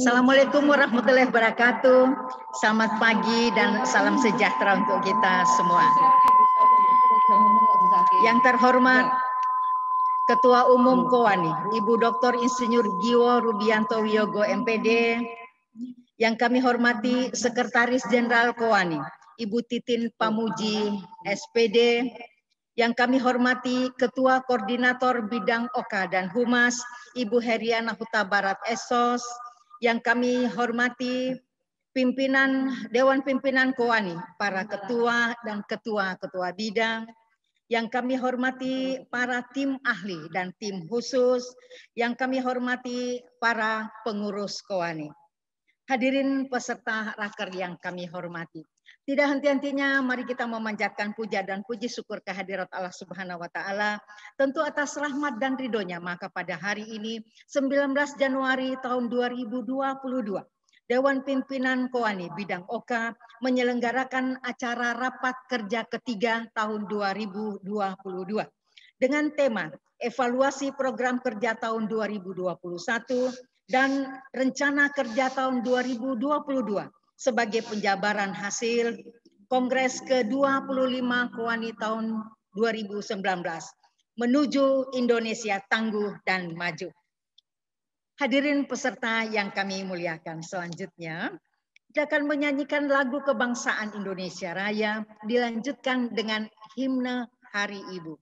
Assalamualaikum warahmatullahi wabarakatuh. Selamat pagi dan salam sejahtera untuk kita semua. Yang terhormat Ketua Umum Kowani, Ibu Dr. Insinyur Giwo Rubianto Wiyogo MPD, yang kami hormati Sekretaris Jenderal Kowani, Ibu Titin Pamuji SPD, yang kami hormati Ketua Koordinator Bidang OKA dan Humas, Ibu Heriana Huta Barat Esos, yang kami hormati pimpinan Dewan Pimpinan Koani, para ketua dan ketua-ketua bidang, yang kami hormati para tim ahli dan tim khusus, yang kami hormati para pengurus Koani. Hadirin peserta raker yang kami hormati. Tidak henti-hentinya mari kita memanjatkan puja dan puji syukur kehadirat Allah Subhanahu wa taala tentu atas rahmat dan ridhonya maka pada hari ini 19 Januari tahun 2022 Dewan Pimpinan Koani Bidang Oka menyelenggarakan acara rapat kerja ketiga tahun 2022 dengan tema evaluasi program kerja tahun 2021 dan rencana kerja tahun 2022 sebagai penjabaran hasil Kongres ke-25 KOANI tahun 2019 menuju Indonesia tangguh dan maju. Hadirin peserta yang kami muliakan selanjutnya, kita akan menyanyikan lagu kebangsaan Indonesia Raya dilanjutkan dengan himne Hari Ibu.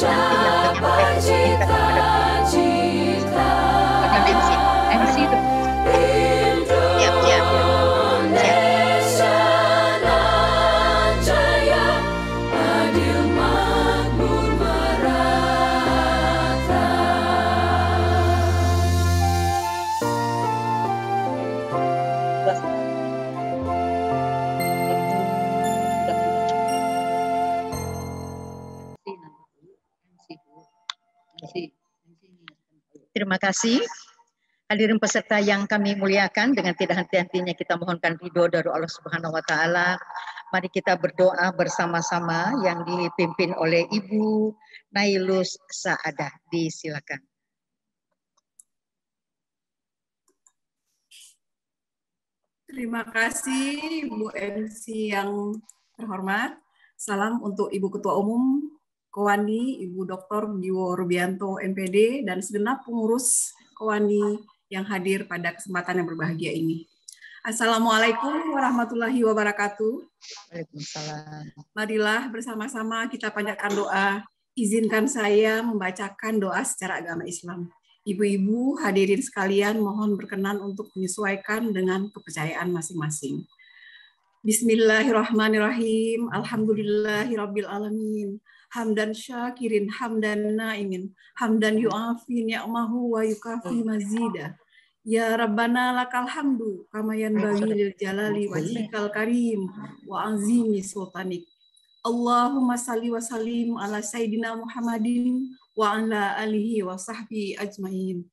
child. kasih. Hadirin peserta yang kami muliakan, dengan tidak henti-hentinya kita mohonkan ridho dari Allah Subhanahu wa taala. Mari kita berdoa bersama-sama yang dipimpin oleh Ibu Nailus Saadah. Disilakan. Terima kasih Ibu MC yang terhormat. Salam untuk Ibu Ketua Umum Kowani, Ibu Dr. Giwo Rubianto, MPD, dan segenap pengurus Kowani yang hadir pada kesempatan yang berbahagia ini. Assalamualaikum warahmatullahi wabarakatuh. Waalaikumsalam. Marilah bersama-sama kita panjatkan doa. Izinkan saya membacakan doa secara agama Islam. Ibu-ibu hadirin sekalian mohon berkenan untuk menyesuaikan dengan kepercayaan masing-masing. Bismillahirrahmanirrahim. Alhamdulillahirabbil hamdan syakirin hamdan naimin hamdan hmm. yu'afin ya'mahu wa yukafi hmm. mazida Ya Rabbana lakal hamdu kama yanbaghi hmm. lil jalali wajhikal karim wa azimi sultanik. Allahumma salli wa sallim ala sayyidina Muhammadin wa ala alihi wa sahbihi ajmain.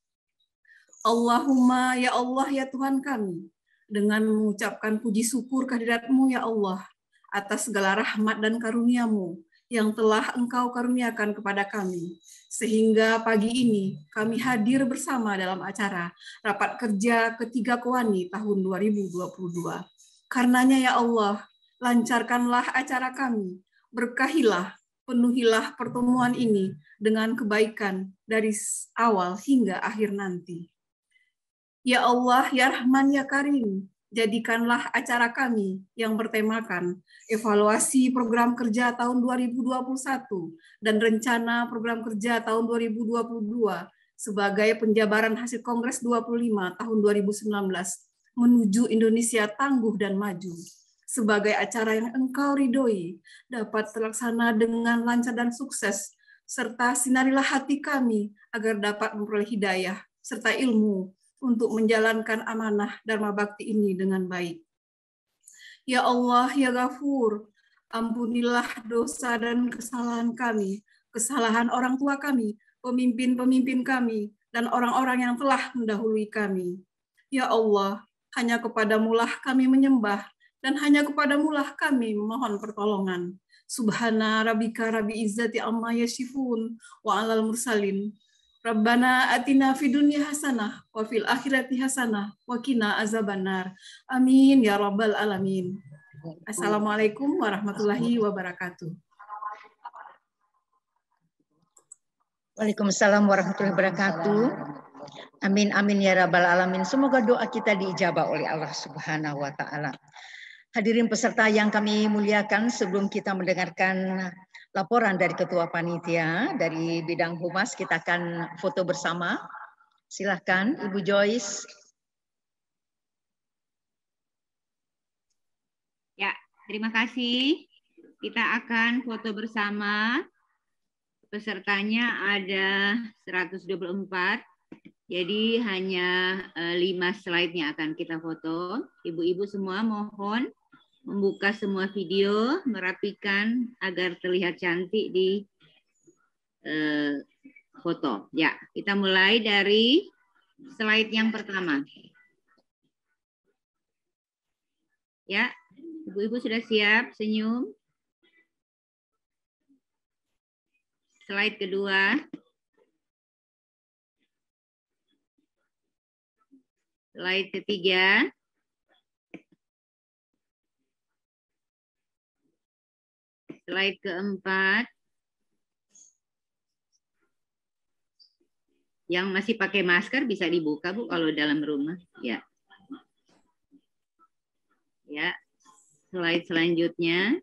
Allahumma ya Allah ya Tuhan kami dengan mengucapkan puji syukur kehadiratmu ya Allah atas segala rahmat dan karuniamu yang telah Engkau karuniakan kepada kami, sehingga pagi ini kami hadir bersama dalam acara Rapat Kerja Ketiga Kewani tahun 2022. Karenanya ya Allah, lancarkanlah acara kami, berkahilah, penuhilah pertemuan ini dengan kebaikan dari awal hingga akhir nanti. Ya Allah, Ya Rahman, Ya Karim, jadikanlah acara kami yang bertemakan evaluasi program kerja tahun 2021 dan rencana program kerja tahun 2022 sebagai penjabaran hasil Kongres 25 tahun 2019 menuju Indonesia tangguh dan maju sebagai acara yang engkau ridhoi dapat terlaksana dengan lancar dan sukses serta sinarilah hati kami agar dapat memperoleh hidayah serta ilmu untuk menjalankan amanah Dharma Bakti ini dengan baik. Ya Allah, Ya Ghafur, ampunilah dosa dan kesalahan kami, kesalahan orang tua kami, pemimpin-pemimpin kami, dan orang-orang yang telah mendahului kami. Ya Allah, hanya kepadamulah kami menyembah, dan hanya kepadamulah kami memohon pertolongan. Subhana rabbika rabbi izzati amma yasifun wa alal mursalin Rabbana atina fidunya hasanah wa fil akhirati hasanah wa qina azabannar. Amin ya rabbal alamin. Assalamualaikum warahmatullahi wabarakatuh. Waalaikumsalam warahmatullahi wabarakatuh. Amin amin ya rabbal alamin. Semoga doa kita diijabah oleh Allah Subhanahu wa taala. Hadirin peserta yang kami muliakan, sebelum kita mendengarkan laporan dari Ketua Panitia dari bidang humas, kita akan foto bersama. Silahkan Ibu Joyce. Ya, terima kasih. Kita akan foto bersama. Pesertanya ada 124. Jadi hanya eh, lima slide yang akan kita foto. Ibu-ibu semua mohon membuka semua video, merapikan agar terlihat cantik di eh, foto. Ya, kita mulai dari slide yang pertama. Ya, ibu-ibu sudah siap senyum? Slide kedua. Slide ketiga. Slide keempat. Yang masih pakai masker bisa dibuka, Bu, kalau dalam rumah. Ya. Ya. Slide selanjutnya.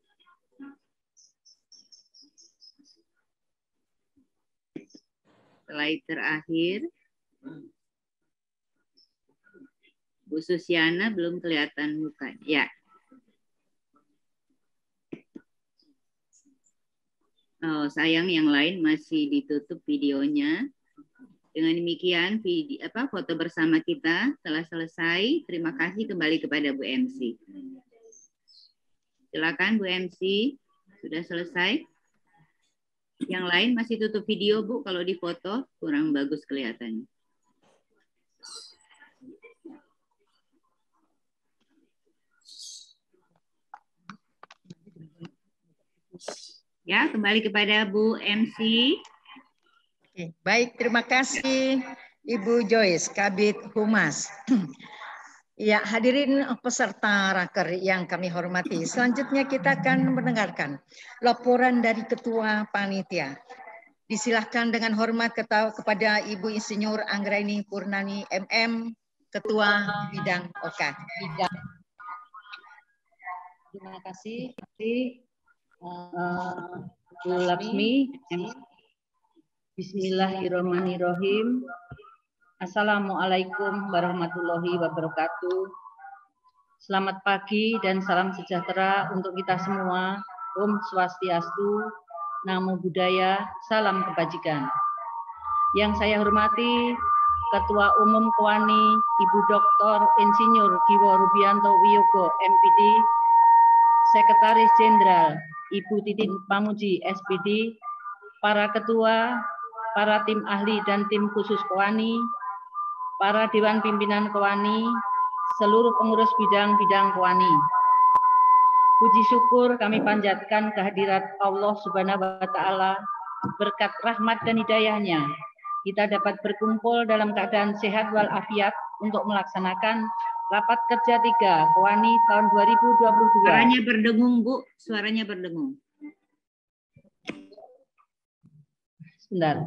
Slide terakhir. Bu Susiana belum kelihatan muka. Ya. Oh, sayang yang lain masih ditutup videonya. Dengan demikian video, apa foto bersama kita telah selesai. Terima kasih kembali kepada Bu MC. Silakan Bu MC, sudah selesai. Yang lain masih tutup video Bu kalau di foto kurang bagus kelihatannya. Ya, kembali kepada Bu MC. Oke, baik, terima kasih Ibu Joyce, Kabit Humas. Ya, hadirin peserta raker yang kami hormati. Selanjutnya kita akan mendengarkan laporan dari Ketua Panitia. Disilahkan dengan hormat kepada Ibu Insinyur Anggraini Purnani MM, Ketua Bidang OKA. Terima kasih. Uh, Bismillahirrahmanirrahim. Assalamualaikum warahmatullahi wabarakatuh. Selamat pagi dan salam sejahtera untuk kita semua. Om Swastiastu, Namo Buddhaya, Salam Kebajikan. Yang saya hormati Ketua Umum Kuani, Ibu Dr. Insinyur Kiwo Rubianto Wiyogo, MPD, Sekretaris Jenderal Ibu Titin Pamuji SPD, para ketua, para tim ahli dan tim khusus Kewani, para dewan pimpinan Kewani, seluruh pengurus bidang-bidang Kewani. Puji syukur kami panjatkan kehadirat Allah Subhanahu wa taala berkat rahmat dan hidayahnya kita dapat berkumpul dalam keadaan sehat walafiat untuk melaksanakan Rapat Kerja tiga, Kewani tahun 2022. Suaranya berdengung, Bu. Suaranya berdengung. Sebentar.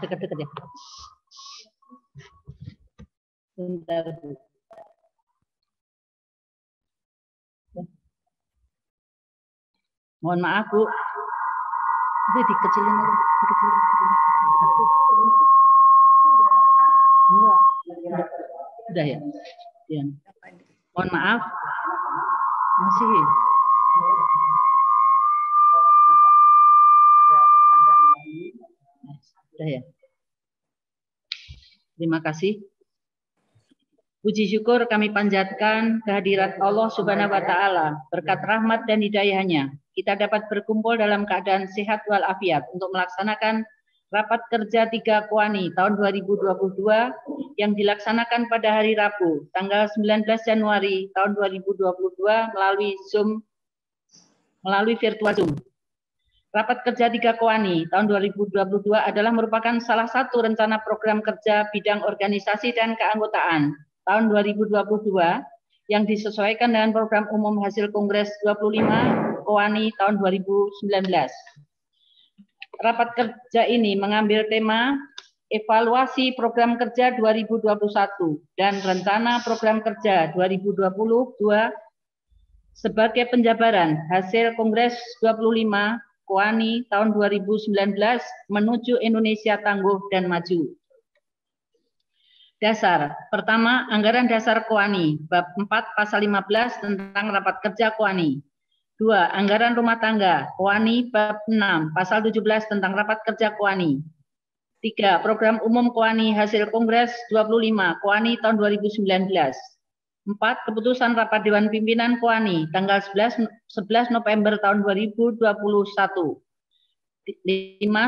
Dekat-dekat ya. Sebentar, Bu. Mohon maaf, Bu. Ini dikecilin, dikecilin. dikecilin. Sudah ya? ya. Mohon maaf. Masih. Sudah ya. Terima kasih. Puji syukur kami panjatkan kehadirat Allah Subhanahu wa taala berkat rahmat dan hidayahnya. Kita dapat berkumpul dalam keadaan sehat walafiat untuk melaksanakan rapat kerja tiga Kuani tahun 2022 yang dilaksanakan pada hari Rabu, tanggal 19 Januari tahun 2022 melalui Zoom, melalui virtual Zoom. Rapat kerja tiga Koani tahun 2022 adalah merupakan salah satu rencana program kerja bidang organisasi dan keanggotaan tahun 2022 yang disesuaikan dengan program umum hasil Kongres 25 Koani tahun 2019. Rapat kerja ini mengambil tema evaluasi program kerja 2021 dan rencana program kerja 2022 sebagai penjabaran hasil Kongres 25 KOANI tahun 2019 menuju Indonesia tangguh dan maju. Dasar, pertama anggaran dasar KOANI, bab 4 pasal 15 tentang rapat kerja KOANI. Dua, anggaran rumah tangga, KOANI bab 6 pasal 17 tentang rapat kerja KOANI. 3. Program Umum Koani Hasil Kongres 25 Koani tahun 2019. 4. Keputusan Rapat Dewan Pimpinan Koani tanggal 11, 11 November tahun 2021. 5.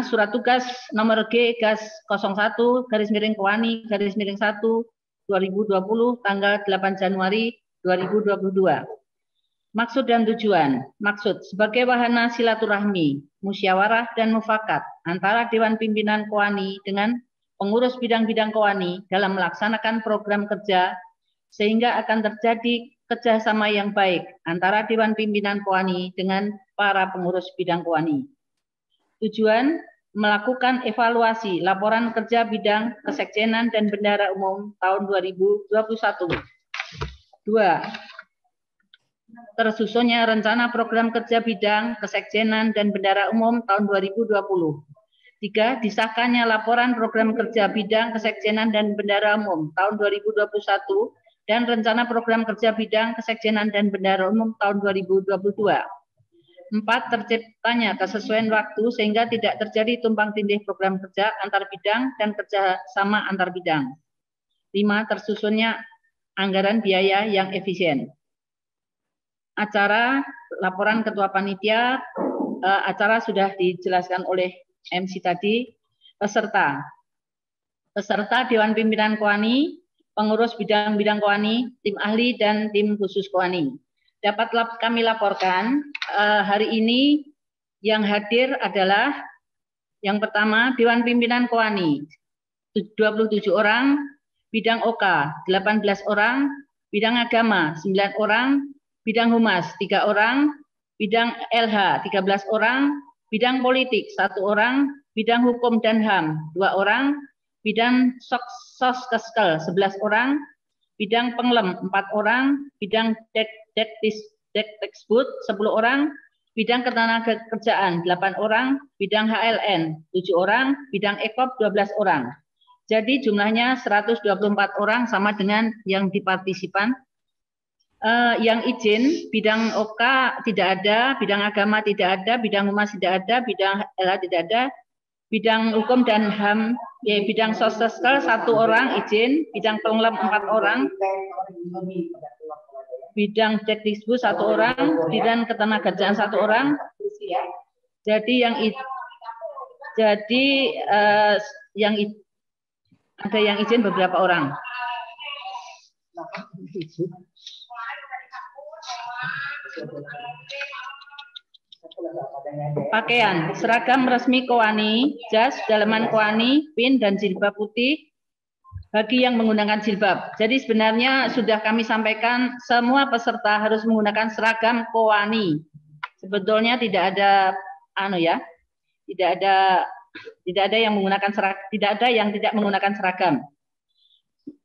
Surat tugas nomor G gas 01 garis miring Koani garis miring 1 2020 tanggal 8 Januari 2022. Maksud dan tujuan. Maksud sebagai wahana silaturahmi, musyawarah dan mufakat antara Dewan Pimpinan Koani dengan pengurus bidang-bidang Koani dalam melaksanakan program kerja sehingga akan terjadi kerjasama yang baik antara Dewan Pimpinan Koani dengan para pengurus bidang Koani. Tujuan melakukan evaluasi laporan kerja bidang kesekjenan dan bendara umum tahun 2021. Dua, tersusunnya rencana program kerja bidang kesekjenan dan bendara umum tahun 2020. Tiga, disahkannya laporan program kerja bidang kesekjenan dan bendara umum tahun 2021 dan rencana program kerja bidang kesekjenan dan bendara umum tahun 2022. Empat, terciptanya kesesuaian waktu sehingga tidak terjadi tumpang tindih program kerja antar bidang dan kerja sama antar bidang. Lima, tersusunnya anggaran biaya yang efisien acara laporan ketua panitia uh, acara sudah dijelaskan oleh MC tadi peserta peserta Dewan Pimpinan Koani pengurus bidang-bidang Koani tim ahli dan tim khusus Koani dapat kami laporkan uh, hari ini yang hadir adalah yang pertama Dewan Pimpinan Koani 27 orang bidang OKA 18 orang bidang agama 9 orang bidang humas tiga orang, bidang LH 13 orang, bidang politik satu orang, bidang hukum dan HAM dua orang, bidang soskeskel 11 orang, bidang penglem empat orang, bidang dektis dek textbook 10 orang, bidang ketenaga kerjaan 8 orang, bidang HLN tujuh orang, bidang ekop belas orang. Jadi jumlahnya 124 orang sama dengan yang dipartisipan uh, yang izin bidang oka tidak ada, bidang agama tidak ada, bidang humas tidak ada, bidang LH tidak ada, bidang hukum dan HAM ya bidang sosial satu orang izin, bidang pengelam empat orang, bidang teknisbu satu orang, bidang ketenagakerjaan satu orang. Jadi yang jadi uh, yang ada yang izin beberapa orang. Nah, Pakaian, seragam resmi koani, jas dalaman koani, pin dan jilbab putih bagi yang menggunakan jilbab. Jadi sebenarnya sudah kami sampaikan semua peserta harus menggunakan seragam koani. Sebetulnya tidak ada anu ya, tidak ada tidak ada yang menggunakan seragam, tidak ada yang tidak menggunakan seragam.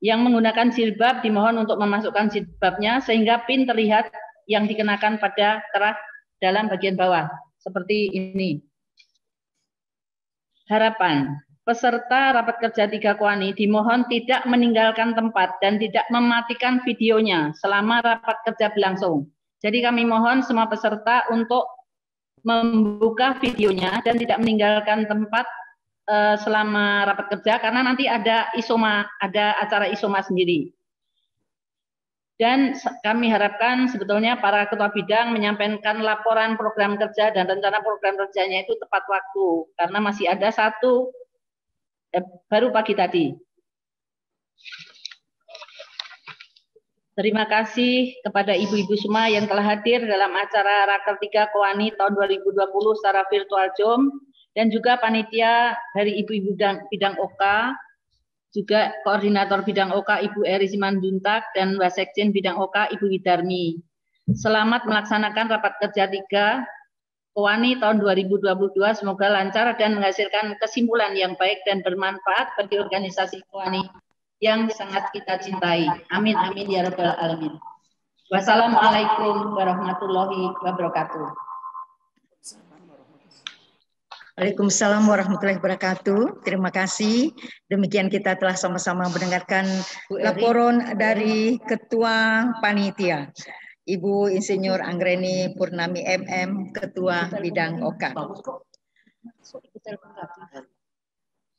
Yang menggunakan jilbab dimohon untuk memasukkan jilbabnya sehingga pin terlihat yang dikenakan pada kerah dalam bagian bawah seperti ini. Harapan peserta rapat kerja tiga kuani dimohon tidak meninggalkan tempat dan tidak mematikan videonya selama rapat kerja berlangsung. Jadi kami mohon semua peserta untuk membuka videonya dan tidak meninggalkan tempat eh, selama rapat kerja karena nanti ada isoma, ada acara isoma sendiri. Dan kami harapkan sebetulnya para ketua bidang menyampaikan laporan program kerja dan rencana program kerjanya itu tepat waktu karena masih ada satu eh, baru pagi tadi. Terima kasih kepada ibu-ibu semua yang telah hadir dalam acara Raker 3 Kowani tahun 2020 secara virtual Zoom dan juga panitia dari ibu-ibu bidang OKA juga Koordinator Bidang OKA Ibu Eri Simanjuntak dan Wasekjen Bidang OKA Ibu Widarmi. Selamat melaksanakan rapat kerja tiga Kewani tahun 2022. Semoga lancar dan menghasilkan kesimpulan yang baik dan bermanfaat bagi organisasi Kewani yang sangat kita cintai. Amin, amin, ya rabbal alamin. Wassalamualaikum warahmatullahi wabarakatuh. Waalaikumsalam warahmatullahi wabarakatuh. Terima kasih. Demikian kita telah sama-sama mendengarkan laporan dari Ketua Panitia. Ibu Insinyur Anggreni Purnami MM, Ketua Bidang OKA.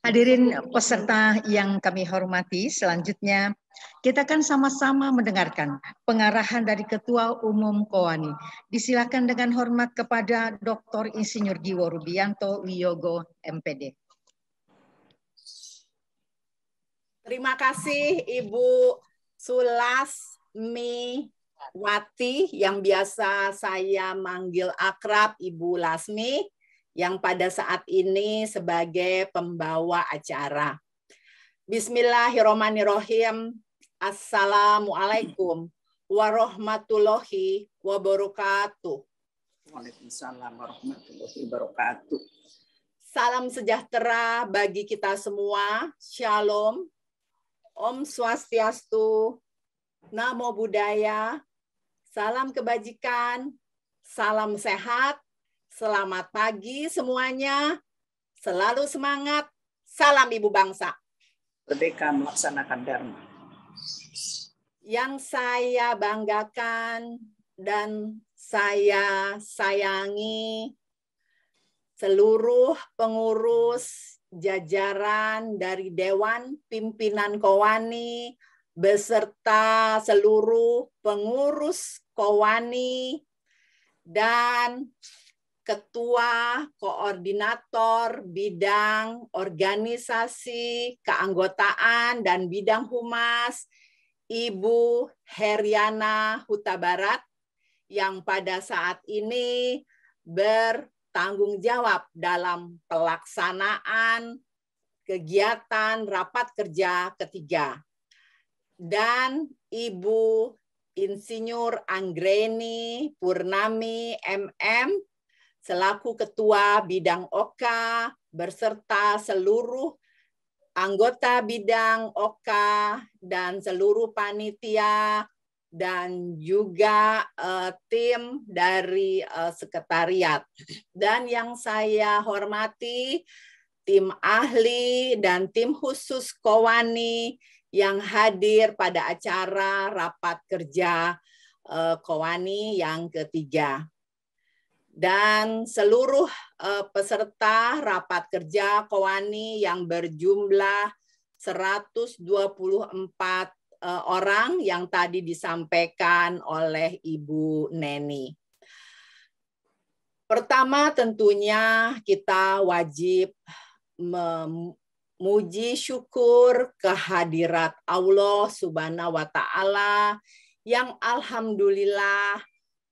Hadirin peserta yang kami hormati, selanjutnya kita akan sama-sama mendengarkan pengarahan dari Ketua Umum KOANI. Disilakan dengan hormat kepada Dr. Insinyur Giwo Rubianto Wiyogo, MPD. Terima kasih Ibu Sulasmi Wati yang biasa saya manggil akrab Ibu Lasmi yang pada saat ini sebagai pembawa acara. Bismillahirrahmanirrahim. Assalamualaikum warahmatullahi wabarakatuh. Waalaikumsalam warahmatullahi wabarakatuh. Salam sejahtera bagi kita semua. Shalom. Om Swastiastu. Namo Buddhaya. Salam kebajikan. Salam sehat. Selamat pagi semuanya. Selalu semangat. Salam Ibu Bangsa. Merdeka melaksanakan Dharma yang saya banggakan dan saya sayangi seluruh pengurus jajaran dari Dewan Pimpinan Kowani beserta seluruh pengurus Kowani dan ketua, koordinator bidang organisasi, keanggotaan, dan bidang humas, Ibu Heriana Huta Barat, yang pada saat ini bertanggung jawab dalam pelaksanaan kegiatan rapat kerja ketiga. Dan Ibu Insinyur Anggreni Purnami MM selaku Ketua Bidang OKA berserta seluruh anggota bidang OKA dan seluruh panitia dan juga uh, tim dari uh, sekretariat. Dan yang saya hormati tim ahli dan tim khusus Kowani yang hadir pada acara rapat kerja uh, Kowani yang ketiga dan seluruh eh, peserta rapat kerja Kowani yang berjumlah 124 eh, orang yang tadi disampaikan oleh Ibu Neni. Pertama tentunya kita wajib memuji syukur kehadirat Allah Subhanahu wa taala yang alhamdulillah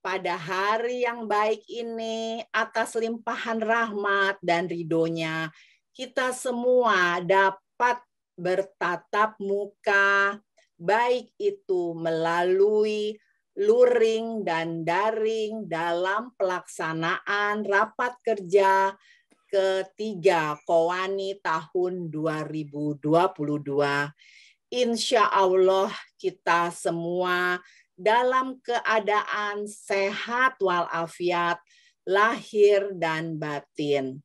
pada hari yang baik ini atas limpahan rahmat dan ridhonya kita semua dapat bertatap muka baik itu melalui luring dan daring dalam pelaksanaan rapat kerja ketiga Kowani tahun 2022. Insya Allah kita semua dalam keadaan sehat walafiat lahir dan batin.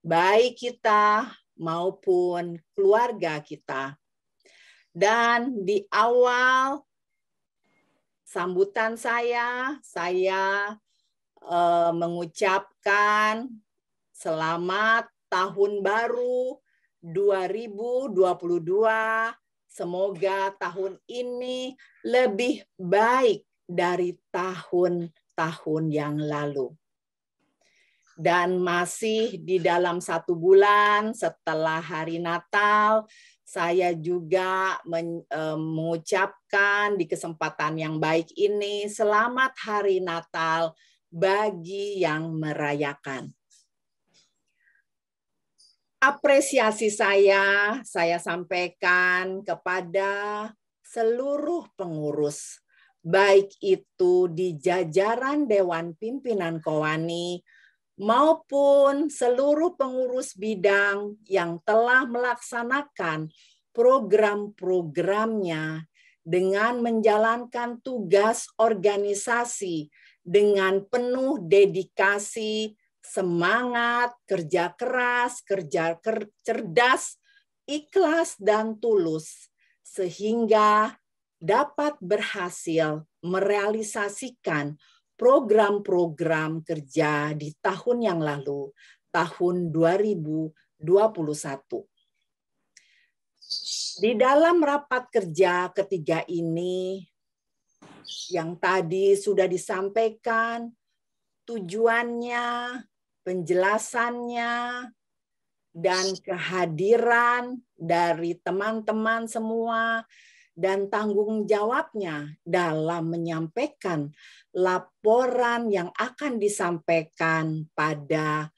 Baik kita maupun keluarga kita. Dan di awal sambutan saya, saya eh, mengucapkan selamat tahun baru 2022 Semoga tahun ini lebih baik dari tahun-tahun yang lalu. Dan masih di dalam satu bulan setelah hari Natal, saya juga e, mengucapkan di kesempatan yang baik ini selamat hari Natal bagi yang merayakan apresiasi saya saya sampaikan kepada seluruh pengurus baik itu di jajaran dewan pimpinan Kowani maupun seluruh pengurus bidang yang telah melaksanakan program-programnya dengan menjalankan tugas organisasi dengan penuh dedikasi semangat, kerja keras, kerja ker cerdas, ikhlas dan tulus sehingga dapat berhasil merealisasikan program-program kerja di tahun yang lalu, tahun 2021. Di dalam rapat kerja ketiga ini yang tadi sudah disampaikan tujuannya penjelasannya, dan kehadiran dari teman-teman semua dan tanggung jawabnya dalam menyampaikan laporan yang akan disampaikan pada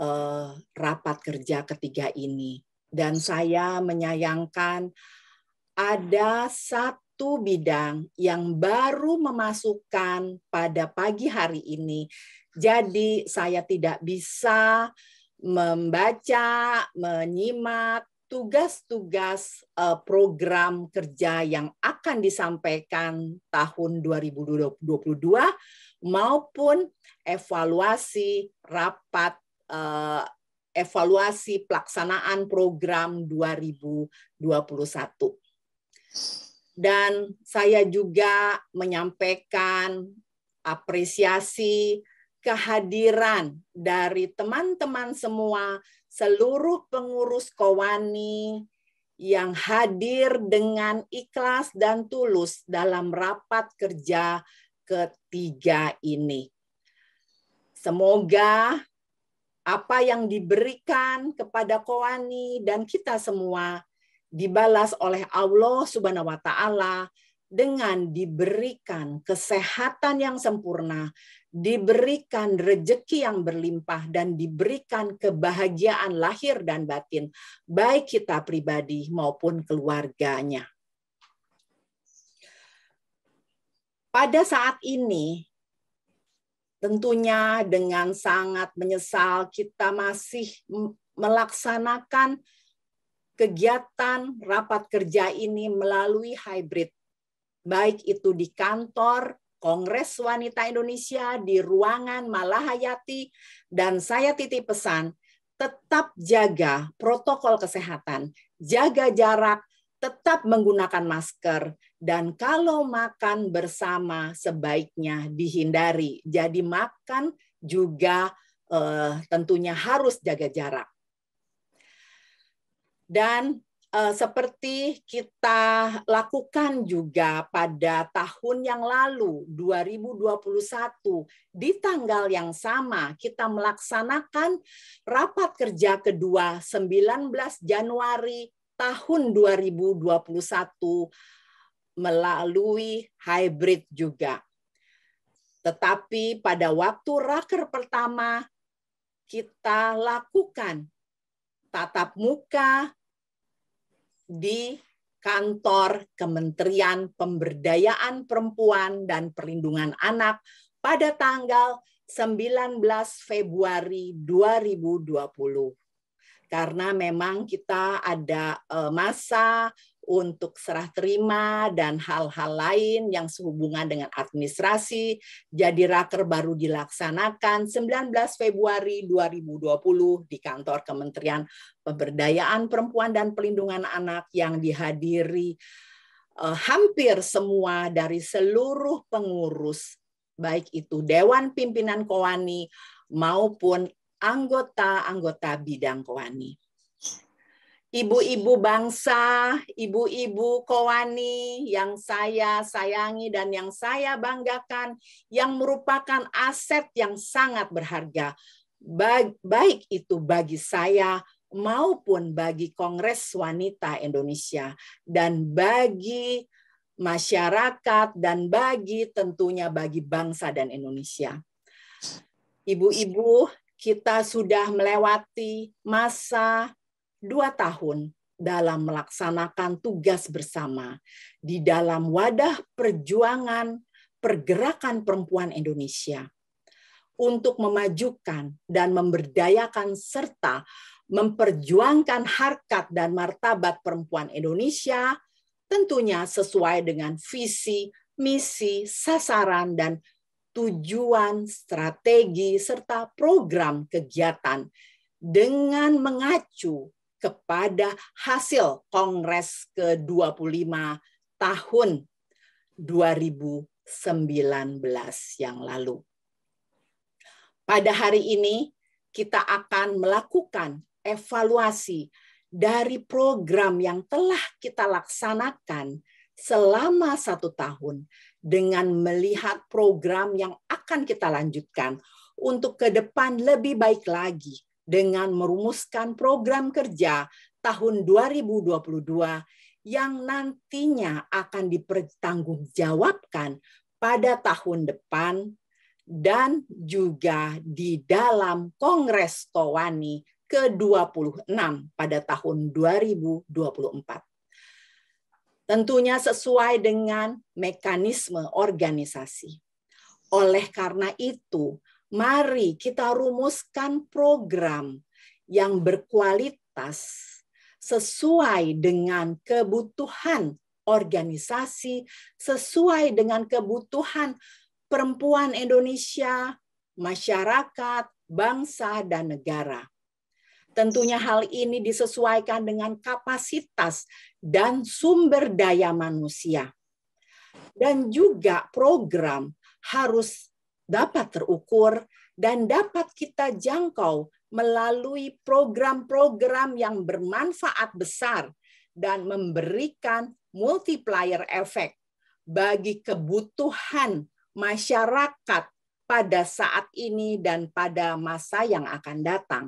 eh, rapat kerja ketiga ini. Dan saya menyayangkan ada satu bidang yang baru memasukkan pada pagi hari ini jadi saya tidak bisa membaca, menyimak tugas-tugas eh, program kerja yang akan disampaikan tahun 2022 maupun evaluasi rapat eh, evaluasi pelaksanaan program 2021. Dan saya juga menyampaikan apresiasi kehadiran dari teman-teman semua, seluruh pengurus Kowani yang hadir dengan ikhlas dan tulus dalam rapat kerja ketiga ini. Semoga apa yang diberikan kepada Kowani dan kita semua dibalas oleh Allah Subhanahu wa taala dengan diberikan kesehatan yang sempurna, diberikan rejeki yang berlimpah, dan diberikan kebahagiaan lahir dan batin, baik kita pribadi maupun keluarganya. Pada saat ini, tentunya dengan sangat menyesal kita masih melaksanakan kegiatan rapat kerja ini melalui hybrid baik itu di kantor, Kongres Wanita Indonesia, di ruangan Malahayati, dan saya titip pesan, tetap jaga protokol kesehatan, jaga jarak, tetap menggunakan masker, dan kalau makan bersama sebaiknya dihindari. Jadi makan juga eh, tentunya harus jaga jarak. Dan Eh, seperti kita lakukan juga pada tahun yang lalu 2021 di tanggal yang sama kita melaksanakan rapat kerja kedua 19 Januari tahun 2021 melalui hybrid juga. Tetapi pada waktu raker pertama kita lakukan tatap muka di kantor Kementerian Pemberdayaan Perempuan dan Perlindungan Anak pada tanggal 19 Februari 2020. Karena memang kita ada eh, masa untuk serah terima dan hal-hal lain yang sehubungan dengan administrasi. Jadi raker baru dilaksanakan 19 Februari 2020 di kantor Kementerian Pemberdayaan Perempuan dan Pelindungan Anak yang dihadiri eh, hampir semua dari seluruh pengurus baik itu Dewan Pimpinan Kowani maupun anggota-anggota bidang Kowani ibu-ibu bangsa, ibu-ibu kowani yang saya sayangi dan yang saya banggakan, yang merupakan aset yang sangat berharga, baik itu bagi saya maupun bagi Kongres Wanita Indonesia dan bagi masyarakat dan bagi tentunya bagi bangsa dan Indonesia. Ibu-ibu, kita sudah melewati masa dua tahun dalam melaksanakan tugas bersama di dalam wadah perjuangan pergerakan perempuan Indonesia untuk memajukan dan memberdayakan serta memperjuangkan harkat dan martabat perempuan Indonesia tentunya sesuai dengan visi, misi, sasaran dan tujuan, strategi serta program kegiatan dengan mengacu kepada hasil Kongres ke-25 tahun 2019 yang lalu. Pada hari ini kita akan melakukan evaluasi dari program yang telah kita laksanakan selama satu tahun dengan melihat program yang akan kita lanjutkan untuk ke depan lebih baik lagi dengan merumuskan program kerja tahun 2022 yang nantinya akan dipertanggungjawabkan pada tahun depan dan juga di dalam Kongres Kowani ke-26 pada tahun 2024. Tentunya sesuai dengan mekanisme organisasi. Oleh karena itu, Mari kita rumuskan program yang berkualitas sesuai dengan kebutuhan organisasi, sesuai dengan kebutuhan perempuan Indonesia, masyarakat, bangsa, dan negara. Tentunya hal ini disesuaikan dengan kapasitas dan sumber daya manusia. Dan juga program harus dapat terukur dan dapat kita jangkau melalui program-program yang bermanfaat besar dan memberikan multiplier efek bagi kebutuhan masyarakat pada saat ini dan pada masa yang akan datang.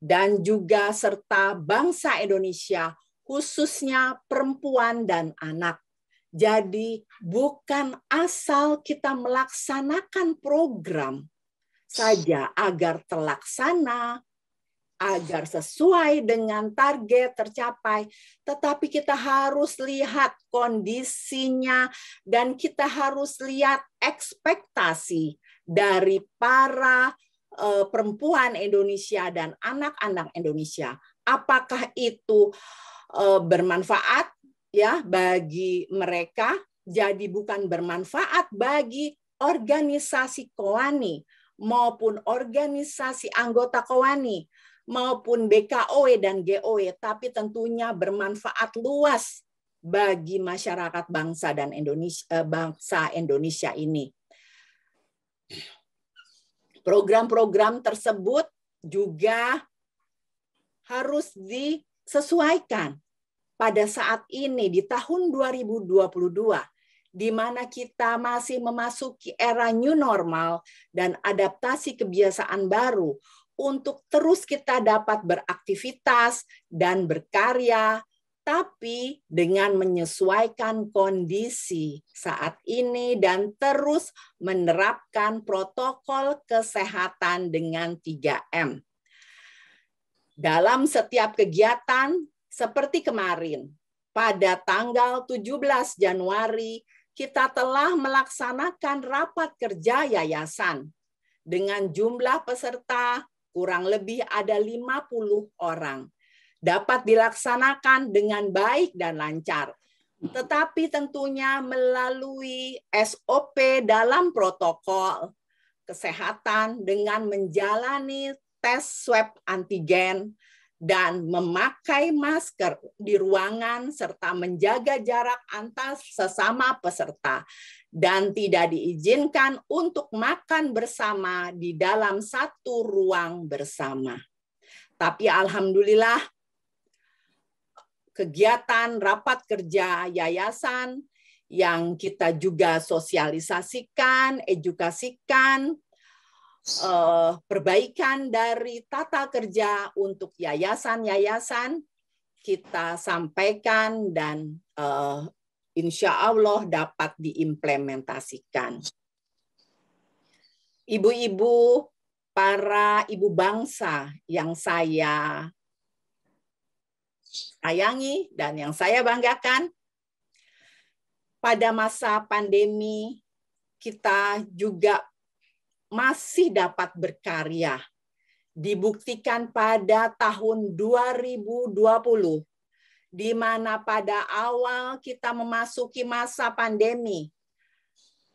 Dan juga serta bangsa Indonesia, khususnya perempuan dan anak. Jadi bukan asal kita melaksanakan program saja agar terlaksana, agar sesuai dengan target tercapai, tetapi kita harus lihat kondisinya dan kita harus lihat ekspektasi dari para eh, perempuan Indonesia dan anak-anak Indonesia. Apakah itu eh, bermanfaat ya bagi mereka jadi bukan bermanfaat bagi organisasi Koani maupun organisasi anggota Koani maupun BKOW e dan GOE tapi tentunya bermanfaat luas bagi masyarakat bangsa dan Indonesia eh, bangsa Indonesia ini. Program-program tersebut juga harus disesuaikan pada saat ini di tahun 2022 di mana kita masih memasuki era new normal dan adaptasi kebiasaan baru untuk terus kita dapat beraktivitas dan berkarya tapi dengan menyesuaikan kondisi saat ini dan terus menerapkan protokol kesehatan dengan 3M. Dalam setiap kegiatan, seperti kemarin, pada tanggal 17 Januari, kita telah melaksanakan rapat kerja yayasan dengan jumlah peserta kurang lebih ada 50 orang. Dapat dilaksanakan dengan baik dan lancar. Tetapi tentunya melalui SOP dalam protokol kesehatan dengan menjalani tes swab antigen dan memakai masker di ruangan serta menjaga jarak antar sesama peserta dan tidak diizinkan untuk makan bersama di dalam satu ruang bersama. Tapi alhamdulillah kegiatan rapat kerja yayasan yang kita juga sosialisasikan, edukasikan uh, perbaikan dari tata kerja untuk yayasan-yayasan kita sampaikan dan uh, insya Allah dapat diimplementasikan. Ibu-ibu, para ibu bangsa yang saya sayangi dan yang saya banggakan, pada masa pandemi kita juga masih dapat berkarya. Dibuktikan pada tahun 2020 di mana pada awal kita memasuki masa pandemi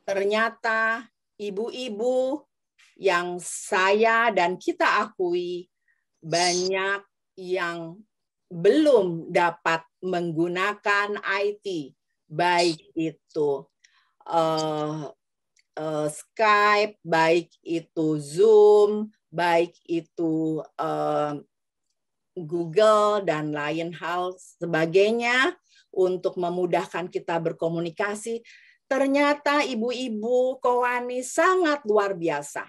ternyata ibu-ibu yang saya dan kita akui banyak yang belum dapat menggunakan IT, baik itu uh, uh, Skype, baik itu Zoom, baik itu uh, Google dan lain hal sebagainya untuk memudahkan kita berkomunikasi. Ternyata ibu-ibu Kowani sangat luar biasa.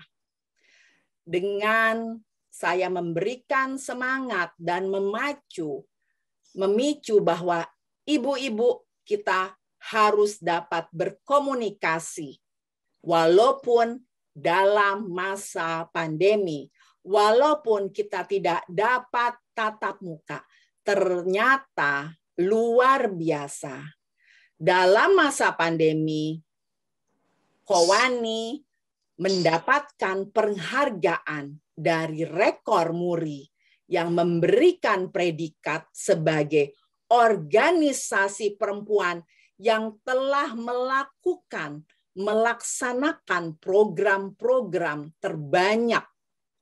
Dengan saya memberikan semangat dan memacu, memicu bahwa ibu-ibu kita harus dapat berkomunikasi walaupun dalam masa pandemi, walaupun kita tidak dapat tatap muka, ternyata luar biasa. Dalam masa pandemi, Kowani mendapatkan penghargaan dari rekor muri yang memberikan predikat sebagai organisasi perempuan yang telah melakukan melaksanakan program-program terbanyak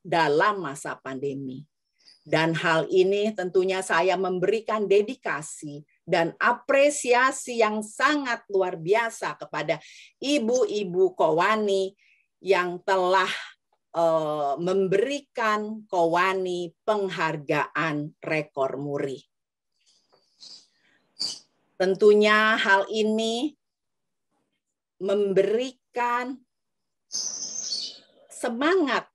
dalam masa pandemi. Dan hal ini tentunya saya memberikan dedikasi dan apresiasi yang sangat luar biasa kepada ibu-ibu Kowani yang telah eh, memberikan Kowani penghargaan rekor muri. Tentunya hal ini memberikan semangat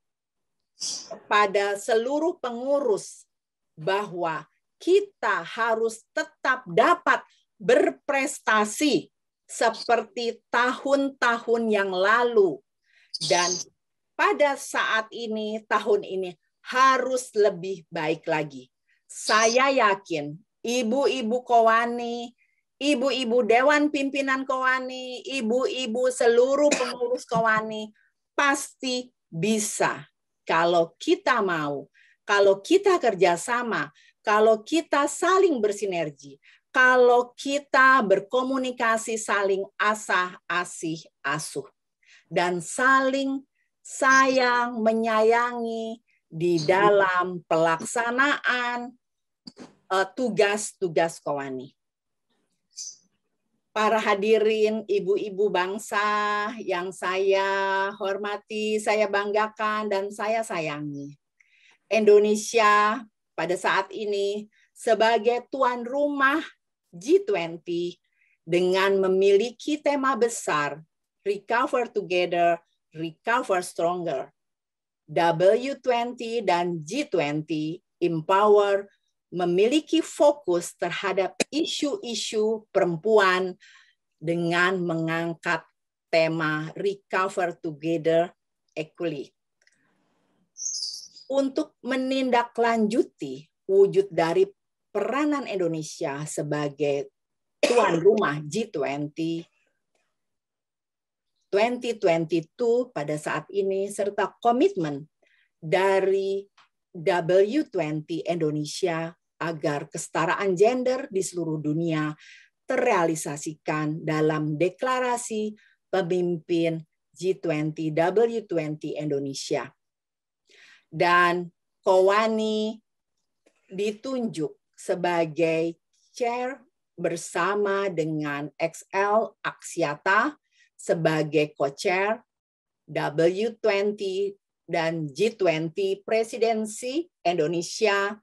pada seluruh pengurus bahwa kita harus tetap dapat berprestasi seperti tahun-tahun yang lalu dan pada saat ini tahun ini harus lebih baik lagi. Saya yakin ibu-ibu Kowani, ibu-ibu dewan pimpinan Kowani, ibu-ibu seluruh pengurus Kowani pasti bisa kalau kita mau, kalau kita kerjasama, kalau kita saling bersinergi, kalau kita berkomunikasi saling asah asih asuh dan saling sayang menyayangi di dalam pelaksanaan eh, tugas-tugas uh, kowani para hadirin ibu-ibu bangsa yang saya hormati, saya banggakan, dan saya sayangi. Indonesia pada saat ini sebagai tuan rumah G20 dengan memiliki tema besar Recover Together, Recover Stronger. W20 dan G20 Empower memiliki fokus terhadap isu-isu perempuan dengan mengangkat tema Recover Together Equally. Untuk menindaklanjuti wujud dari peranan Indonesia sebagai tuan rumah G20 2022 pada saat ini serta komitmen dari W20 Indonesia agar kesetaraan gender di seluruh dunia terrealisasikan dalam deklarasi pemimpin G20 W20 Indonesia. Dan Kowani ditunjuk sebagai chair bersama dengan XL Aksiata sebagai co-chair W20 dan G20 Presidensi Indonesia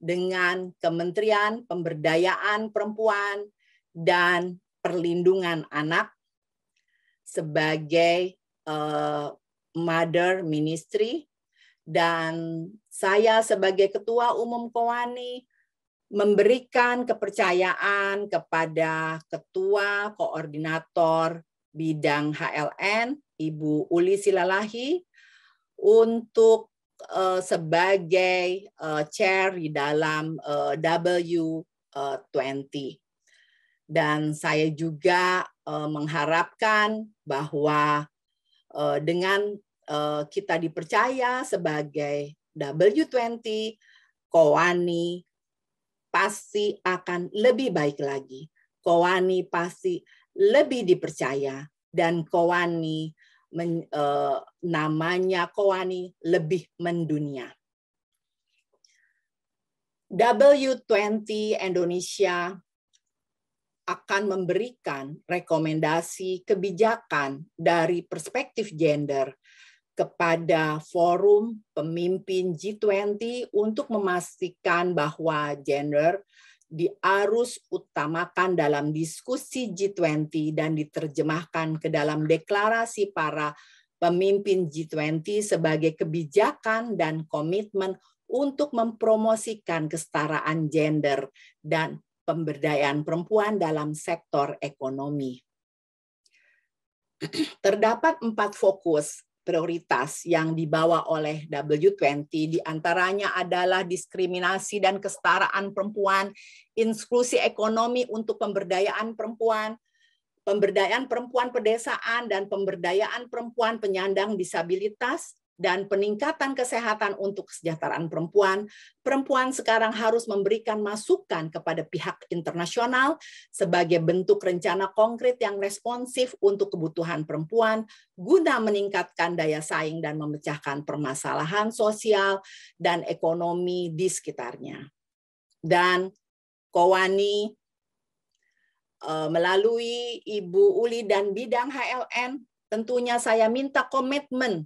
dengan Kementerian Pemberdayaan Perempuan dan Perlindungan Anak sebagai uh, Mother Ministry dan saya sebagai Ketua Umum Kowani memberikan kepercayaan kepada Ketua Koordinator Bidang HLN, Ibu Uli Silalahi, untuk uh, sebagai uh, chair di dalam eh, uh, W20. Dan saya juga uh, mengharapkan bahwa uh, dengan uh, kita dipercaya sebagai W20, Kowani pasti akan lebih baik lagi. Kowani pasti lebih dipercaya dan Kowani men, eh, namanya Kowani lebih mendunia. W20 Indonesia akan memberikan rekomendasi kebijakan dari perspektif gender kepada forum pemimpin G20 untuk memastikan bahwa gender diarus utamakan dalam diskusi G20 dan diterjemahkan ke dalam deklarasi para pemimpin G20 sebagai kebijakan dan komitmen untuk mempromosikan kesetaraan gender dan pemberdayaan perempuan dalam sektor ekonomi. Terdapat empat fokus prioritas yang dibawa oleh W20 diantaranya adalah diskriminasi dan kesetaraan perempuan, inklusi ekonomi untuk pemberdayaan perempuan, pemberdayaan perempuan pedesaan dan pemberdayaan perempuan penyandang disabilitas, dan peningkatan kesehatan untuk kesejahteraan perempuan, perempuan sekarang harus memberikan masukan kepada pihak internasional sebagai bentuk rencana konkret yang responsif untuk kebutuhan perempuan guna meningkatkan daya saing dan memecahkan permasalahan sosial dan ekonomi di sekitarnya. Dan Kowani eh, melalui Ibu Uli dan bidang HLN, tentunya saya minta komitmen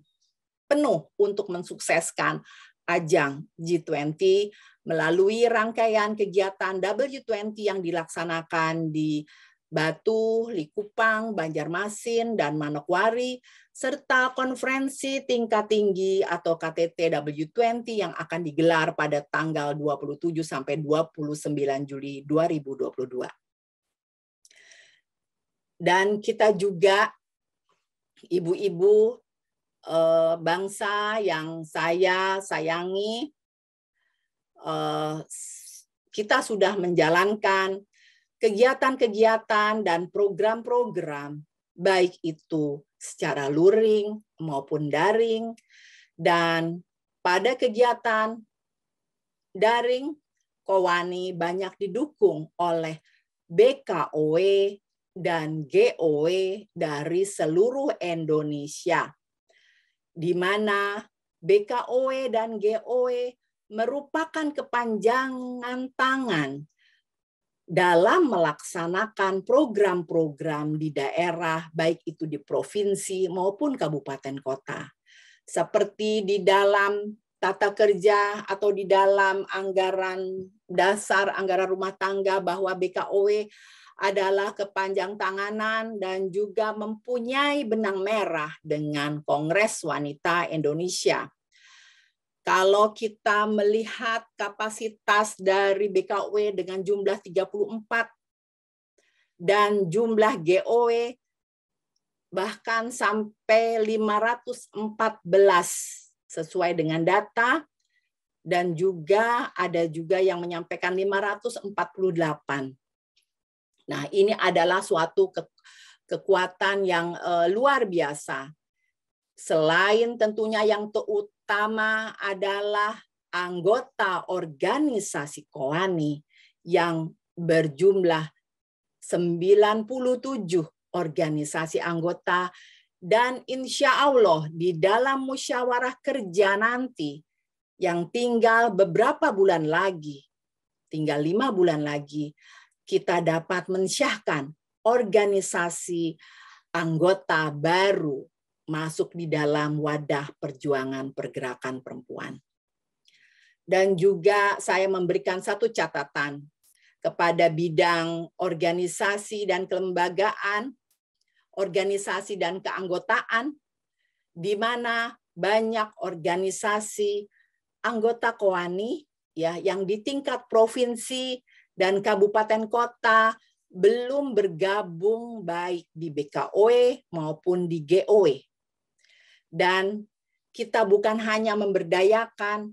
penuh untuk mensukseskan ajang G20 melalui rangkaian kegiatan W20 yang dilaksanakan di Batu, Likupang, Banjarmasin, dan Manokwari, serta konferensi tingkat tinggi atau KTT W20 yang akan digelar pada tanggal 27 sampai 29 Juli 2022. Dan kita juga ibu-ibu Eh, bangsa yang saya sayangi, eh, kita sudah menjalankan kegiatan-kegiatan dan program-program, baik itu secara luring maupun daring, dan pada kegiatan daring, Kowani banyak didukung oleh BKOE dan GOE dari seluruh Indonesia di mana BKOE dan GOE merupakan kepanjangan tangan dalam melaksanakan program-program di daerah, baik itu di provinsi maupun kabupaten kota, seperti di dalam tata kerja atau di dalam anggaran dasar, anggaran rumah tangga, bahwa BKOE adalah kepanjang tanganan dan juga mempunyai benang merah dengan Kongres Wanita Indonesia. Kalau kita melihat kapasitas dari BKW e dengan jumlah 34 dan jumlah GOW e, bahkan sampai 514 sesuai dengan data dan juga ada juga yang menyampaikan 548. Nah, ini adalah suatu ke, kekuatan yang uh, luar biasa. Selain tentunya yang terutama adalah anggota organisasi Koani yang berjumlah 97 organisasi anggota dan insya Allah di dalam musyawarah kerja nanti yang tinggal beberapa bulan lagi, tinggal lima bulan lagi, kita dapat mensyahkan organisasi anggota baru masuk di dalam wadah perjuangan pergerakan perempuan. Dan juga saya memberikan satu catatan kepada bidang organisasi dan kelembagaan, organisasi dan keanggotaan, di mana banyak organisasi anggota Koani ya yang di tingkat provinsi dan kabupaten kota belum bergabung baik di BKOE maupun di GOE. Dan kita bukan hanya memberdayakan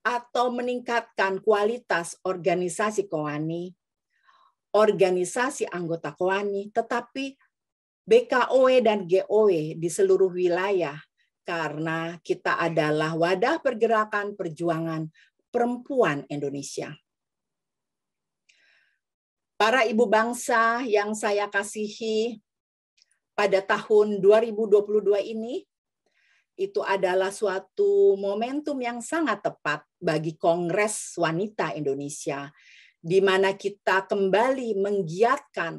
atau meningkatkan kualitas organisasi Koani, organisasi anggota Koani, tetapi BKOE dan GOE di seluruh wilayah karena kita adalah wadah pergerakan perjuangan perempuan Indonesia. Para ibu bangsa yang saya kasihi pada tahun 2022 ini, itu adalah suatu momentum yang sangat tepat bagi Kongres Wanita Indonesia, di mana kita kembali menggiatkan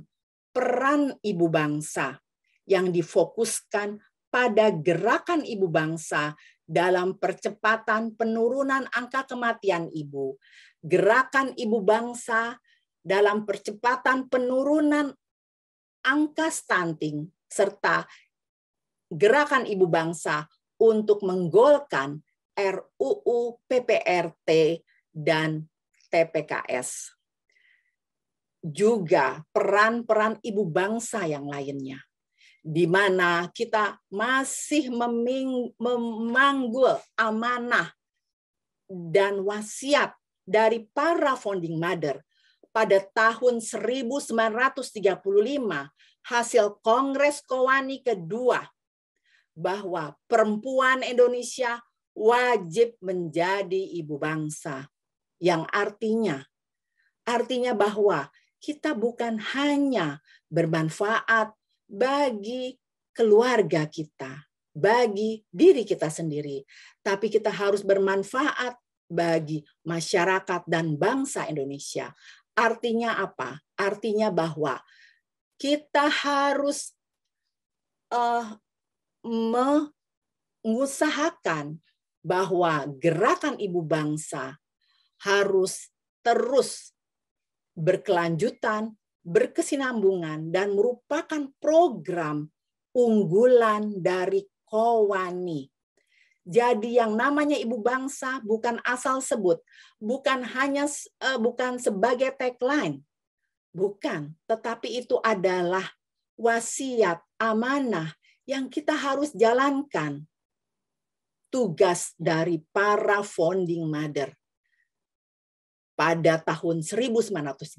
peran ibu bangsa yang difokuskan pada gerakan ibu bangsa dalam percepatan penurunan angka kematian ibu, gerakan ibu bangsa dalam percepatan penurunan angka stunting serta gerakan ibu bangsa untuk menggolkan RUU PPRT dan TPKS. Juga peran-peran ibu bangsa yang lainnya, di mana kita masih memanggul amanah dan wasiat dari para founding mother pada tahun 1935 hasil Kongres Kowani kedua bahwa perempuan Indonesia wajib menjadi ibu bangsa yang artinya artinya bahwa kita bukan hanya bermanfaat bagi keluarga kita, bagi diri kita sendiri, tapi kita harus bermanfaat bagi masyarakat dan bangsa Indonesia. Artinya apa? Artinya bahwa kita harus uh, mengusahakan bahwa gerakan ibu bangsa harus terus berkelanjutan, berkesinambungan, dan merupakan program unggulan dari Kowani jadi yang namanya ibu bangsa bukan asal sebut, bukan hanya e, bukan sebagai tagline. Bukan, tetapi itu adalah wasiat, amanah yang kita harus jalankan. Tugas dari para founding mother pada tahun 1935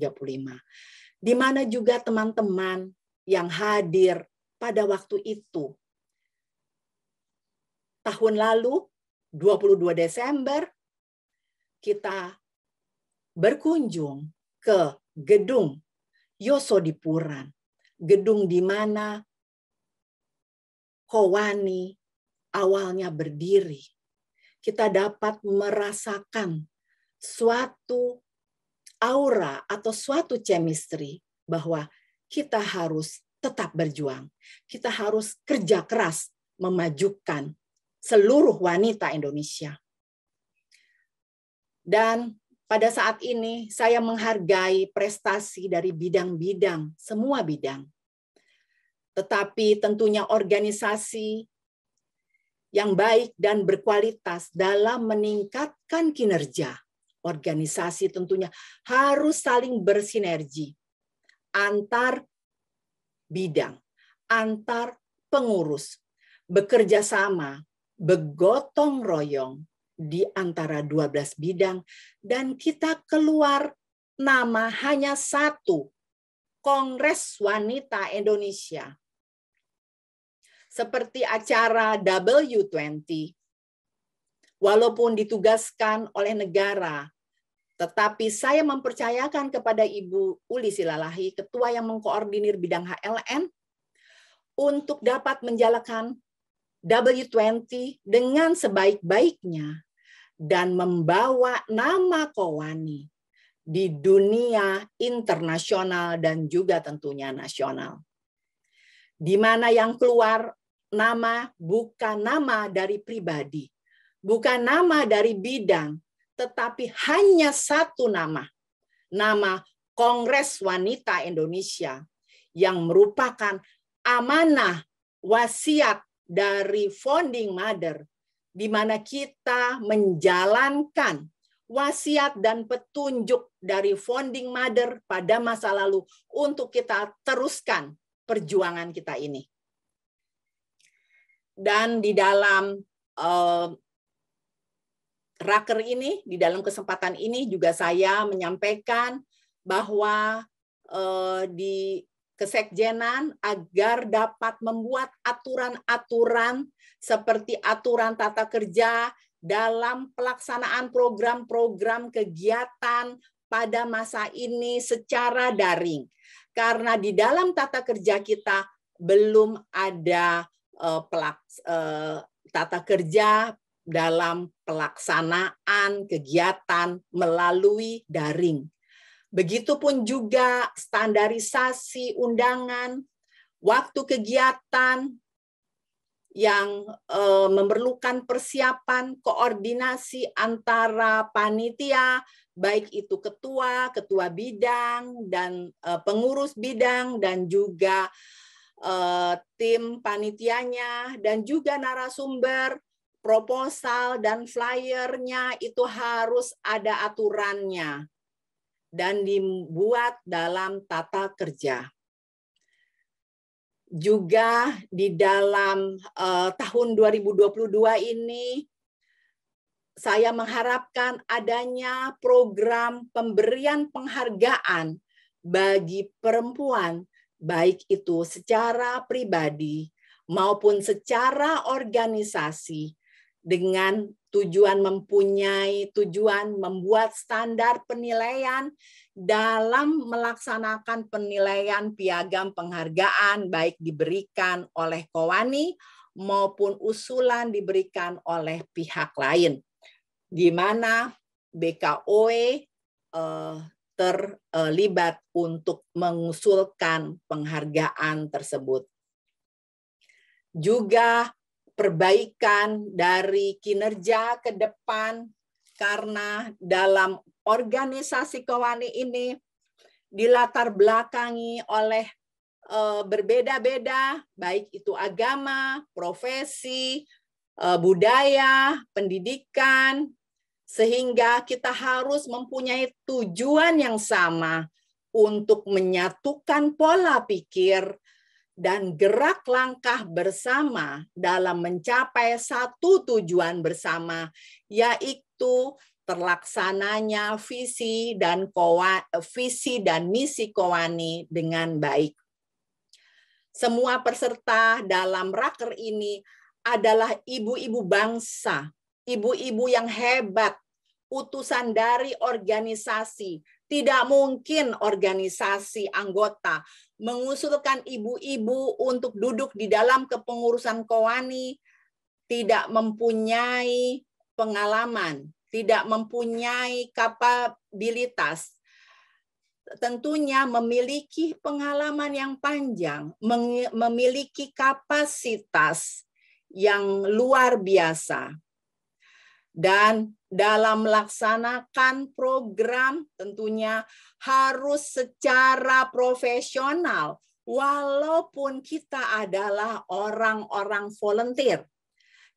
di mana juga teman-teman yang hadir pada waktu itu tahun lalu 22 Desember kita berkunjung ke gedung Yosodipuran, gedung di mana Kowani awalnya berdiri. Kita dapat merasakan suatu aura atau suatu chemistry bahwa kita harus tetap berjuang. Kita harus kerja keras memajukan seluruh wanita Indonesia. Dan pada saat ini saya menghargai prestasi dari bidang-bidang, semua bidang. Tetapi tentunya organisasi yang baik dan berkualitas dalam meningkatkan kinerja. Organisasi tentunya harus saling bersinergi antar bidang, antar pengurus, bekerja sama begotong royong di antara 12 bidang dan kita keluar nama hanya satu, Kongres Wanita Indonesia. Seperti acara W20, walaupun ditugaskan oleh negara, tetapi saya mempercayakan kepada Ibu Uli Silalahi, ketua yang mengkoordinir bidang HLN, untuk dapat menjalankan W20 dengan sebaik-baiknya dan membawa nama Kowani di dunia internasional dan juga tentunya nasional. Di mana yang keluar nama bukan nama dari pribadi, bukan nama dari bidang, tetapi hanya satu nama. Nama Kongres Wanita Indonesia yang merupakan amanah wasiat dari founding mother, di mana kita menjalankan wasiat dan petunjuk dari founding mother pada masa lalu untuk kita teruskan perjuangan kita ini. Dan di dalam uh, raker ini, di dalam kesempatan ini juga saya menyampaikan bahwa uh, di kesekjenan agar dapat membuat aturan-aturan seperti aturan tata kerja dalam pelaksanaan program-program kegiatan pada masa ini secara daring. Karena di dalam tata kerja kita belum ada eh, pelaks eh, tata kerja dalam pelaksanaan kegiatan melalui daring. Begitupun juga standarisasi undangan, waktu kegiatan yang e, memerlukan persiapan koordinasi antara panitia, baik itu ketua, ketua bidang, dan e, pengurus bidang, dan juga e, tim panitianya, dan juga narasumber, proposal, dan flyernya itu harus ada aturannya dan dibuat dalam tata kerja. Juga di dalam uh, tahun 2022 ini saya mengharapkan adanya program pemberian penghargaan bagi perempuan baik itu secara pribadi maupun secara organisasi dengan tujuan mempunyai tujuan membuat standar penilaian dalam melaksanakan penilaian piagam penghargaan baik diberikan oleh Kowani maupun usulan diberikan oleh pihak lain di mana BKOE eh, terlibat untuk mengusulkan penghargaan tersebut. Juga perbaikan dari kinerja ke depan karena dalam organisasi Kewani ini dilatar belakangi oleh eh, berbeda-beda, baik itu agama, profesi, eh, budaya, pendidikan, sehingga kita harus mempunyai tujuan yang sama untuk menyatukan pola pikir dan gerak langkah bersama dalam mencapai satu tujuan bersama, yaitu terlaksananya visi dan kowa, visi dan misi Kowani dengan baik. Semua peserta dalam raker ini adalah ibu-ibu bangsa, ibu-ibu yang hebat, utusan dari organisasi, tidak mungkin organisasi anggota mengusulkan ibu-ibu untuk duduk di dalam kepengurusan Kowani tidak mempunyai pengalaman, tidak mempunyai kapabilitas, tentunya memiliki pengalaman yang panjang, memiliki kapasitas yang luar biasa dan dalam melaksanakan program tentunya harus secara profesional walaupun kita adalah orang-orang volunteer.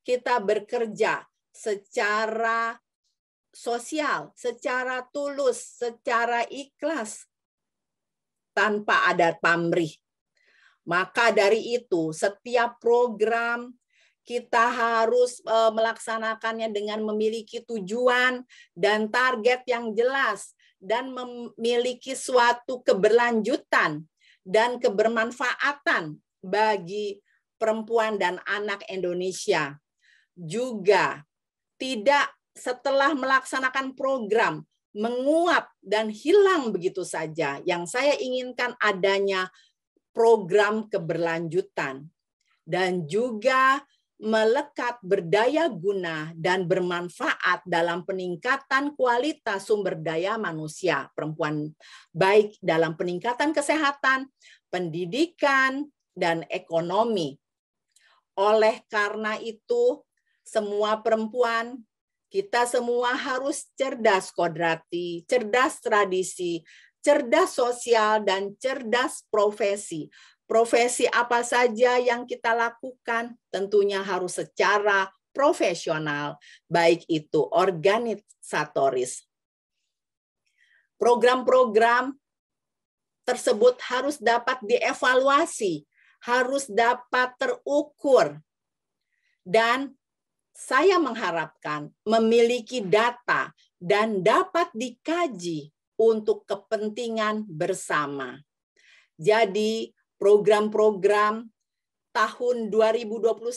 Kita bekerja secara sosial, secara tulus, secara ikhlas tanpa ada pamrih. Maka dari itu, setiap program kita harus eh, melaksanakannya dengan memiliki tujuan dan target yang jelas dan memiliki suatu keberlanjutan dan kebermanfaatan bagi perempuan dan anak Indonesia. Juga tidak setelah melaksanakan program menguap dan hilang begitu saja. Yang saya inginkan adanya program keberlanjutan dan juga melekat, berdaya guna, dan bermanfaat dalam peningkatan kualitas sumber daya manusia perempuan, baik dalam peningkatan kesehatan, pendidikan, dan ekonomi. Oleh karena itu, semua perempuan kita semua harus cerdas kodrati, cerdas tradisi, cerdas sosial, dan cerdas profesi profesi apa saja yang kita lakukan tentunya harus secara profesional, baik itu organisatoris. Program-program tersebut harus dapat dievaluasi, harus dapat terukur, dan saya mengharapkan memiliki data dan dapat dikaji untuk kepentingan bersama. Jadi, program-program tahun 2021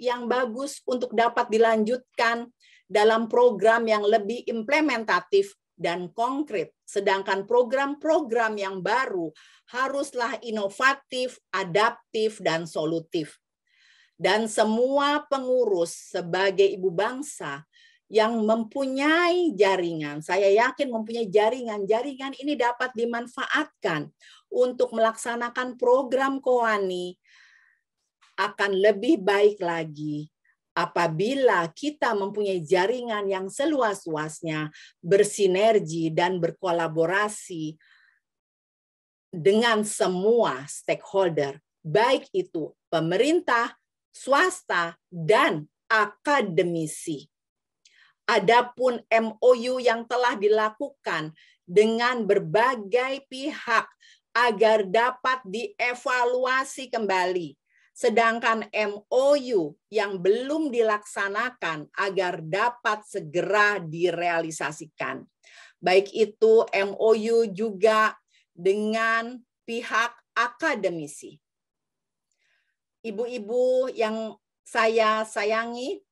yang bagus untuk dapat dilanjutkan dalam program yang lebih implementatif dan konkret. Sedangkan program-program yang baru haruslah inovatif, adaptif, dan solutif. Dan semua pengurus sebagai ibu bangsa yang mempunyai jaringan, saya yakin mempunyai jaringan, jaringan ini dapat dimanfaatkan untuk melaksanakan program Koani akan lebih baik lagi apabila kita mempunyai jaringan yang seluas-luasnya bersinergi dan berkolaborasi dengan semua stakeholder, baik itu pemerintah, swasta, dan akademisi. Adapun MOU yang telah dilakukan dengan berbagai pihak agar dapat dievaluasi kembali. Sedangkan MOU yang belum dilaksanakan agar dapat segera direalisasikan. Baik itu MOU juga dengan pihak akademisi. Ibu-ibu yang saya sayangi,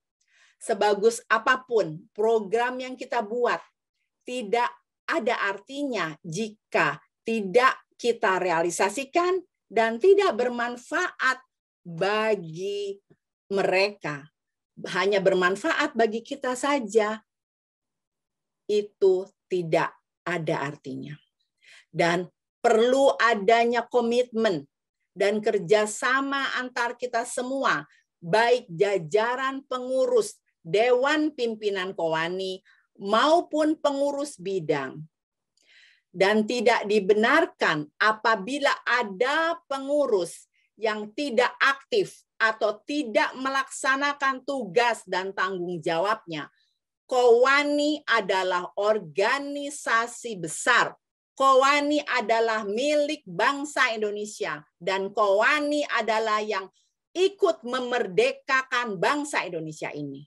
sebagus apapun program yang kita buat, tidak ada artinya jika tidak kita realisasikan dan tidak bermanfaat bagi mereka. Hanya bermanfaat bagi kita saja. Itu tidak ada artinya. Dan perlu adanya komitmen dan kerjasama antar kita semua, baik jajaran pengurus, dewan pimpinan Kowani, maupun pengurus bidang dan tidak dibenarkan apabila ada pengurus yang tidak aktif atau tidak melaksanakan tugas dan tanggung jawabnya. Kowani adalah organisasi besar. Kowani adalah milik bangsa Indonesia dan Kowani adalah yang ikut memerdekakan bangsa Indonesia ini.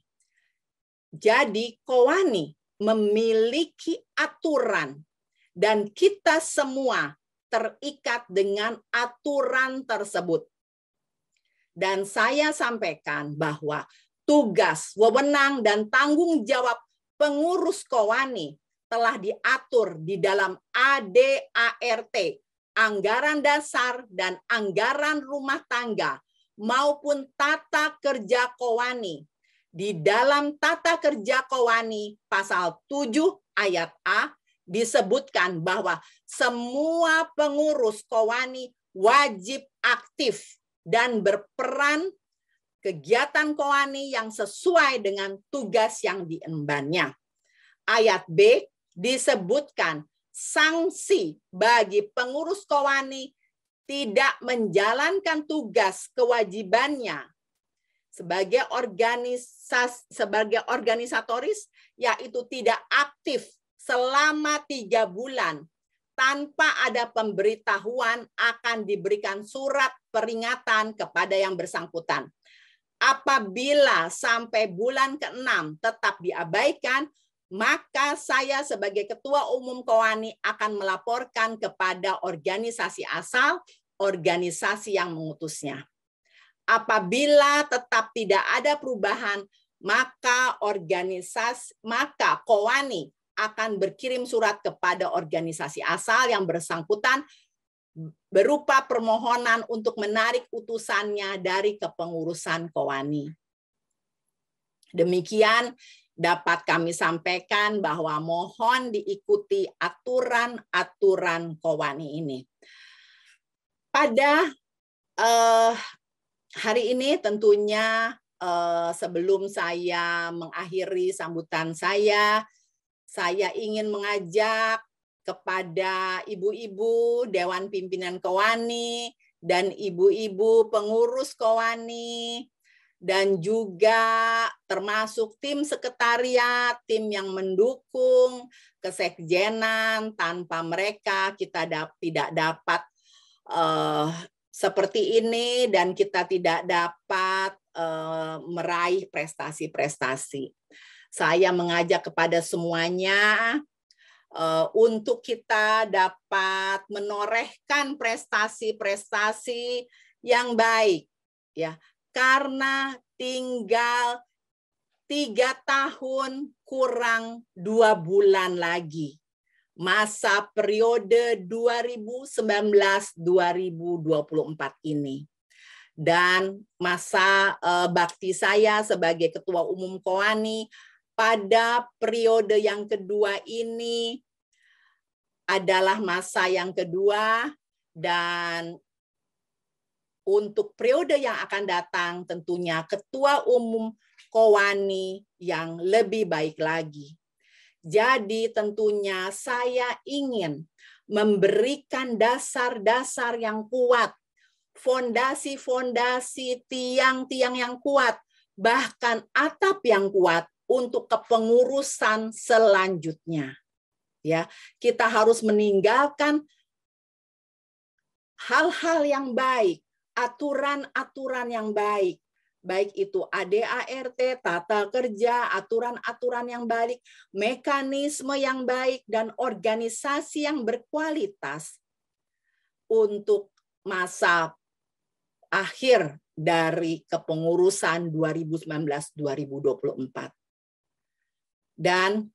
Jadi Kowani memiliki aturan dan kita semua terikat dengan aturan tersebut. Dan saya sampaikan bahwa tugas, wewenang, dan tanggung jawab pengurus Kowani telah diatur di dalam ADART, anggaran dasar dan anggaran rumah tangga maupun tata kerja Kowani. Di dalam tata kerja Kowani pasal 7 ayat A disebutkan bahwa semua pengurus Kowani wajib aktif dan berperan kegiatan Kowani yang sesuai dengan tugas yang diembannya. Ayat B disebutkan sanksi bagi pengurus Kowani tidak menjalankan tugas kewajibannya sebagai organisas sebagai organisatoris yaitu tidak aktif selama tiga bulan tanpa ada pemberitahuan akan diberikan surat peringatan kepada yang bersangkutan. Apabila sampai bulan ke-6 tetap diabaikan, maka saya sebagai Ketua Umum Kowani akan melaporkan kepada organisasi asal, organisasi yang mengutusnya. Apabila tetap tidak ada perubahan, maka organisasi maka Kowani akan berkirim surat kepada organisasi asal yang bersangkutan berupa permohonan untuk menarik utusannya dari kepengurusan Kowani. Demikian dapat kami sampaikan bahwa mohon diikuti aturan-aturan Kowani ini. Pada eh, hari ini tentunya eh, sebelum saya mengakhiri sambutan saya, saya ingin mengajak kepada ibu-ibu Dewan Pimpinan kewani dan ibu-ibu pengurus kewani dan juga termasuk tim sekretariat, tim yang mendukung kesekjenan. Tanpa mereka kita da tidak dapat uh, seperti ini dan kita tidak dapat uh, meraih prestasi-prestasi saya mengajak kepada semuanya eh, untuk kita dapat menorehkan prestasi-prestasi yang baik ya karena tinggal tiga tahun kurang dua bulan lagi masa periode 2019-2024 ini. Dan masa eh, bakti saya sebagai Ketua Umum Koani pada periode yang kedua ini adalah masa yang kedua dan untuk periode yang akan datang tentunya ketua umum Kowani yang lebih baik lagi. Jadi tentunya saya ingin memberikan dasar-dasar yang kuat, fondasi-fondasi tiang-tiang yang kuat, bahkan atap yang kuat untuk kepengurusan selanjutnya. Ya, kita harus meninggalkan hal-hal yang baik, aturan-aturan yang baik, baik itu ADART, tata kerja, aturan-aturan yang baik, mekanisme yang baik dan organisasi yang berkualitas untuk masa akhir dari kepengurusan 2019-2024 dan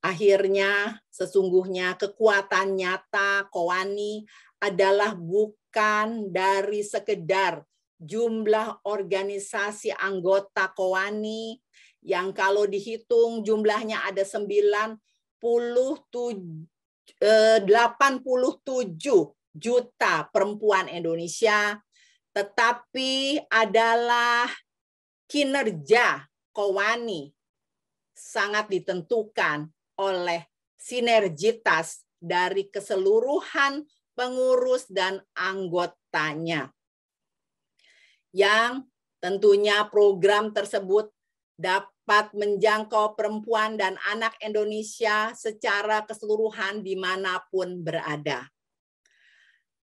akhirnya sesungguhnya kekuatan nyata Kowani adalah bukan dari sekedar jumlah organisasi anggota Kowani yang kalau dihitung jumlahnya ada puluh 87 eh, juta perempuan Indonesia tetapi adalah kinerja Kowani sangat ditentukan oleh sinergitas dari keseluruhan pengurus dan anggotanya. Yang tentunya program tersebut dapat menjangkau perempuan dan anak Indonesia secara keseluruhan dimanapun berada.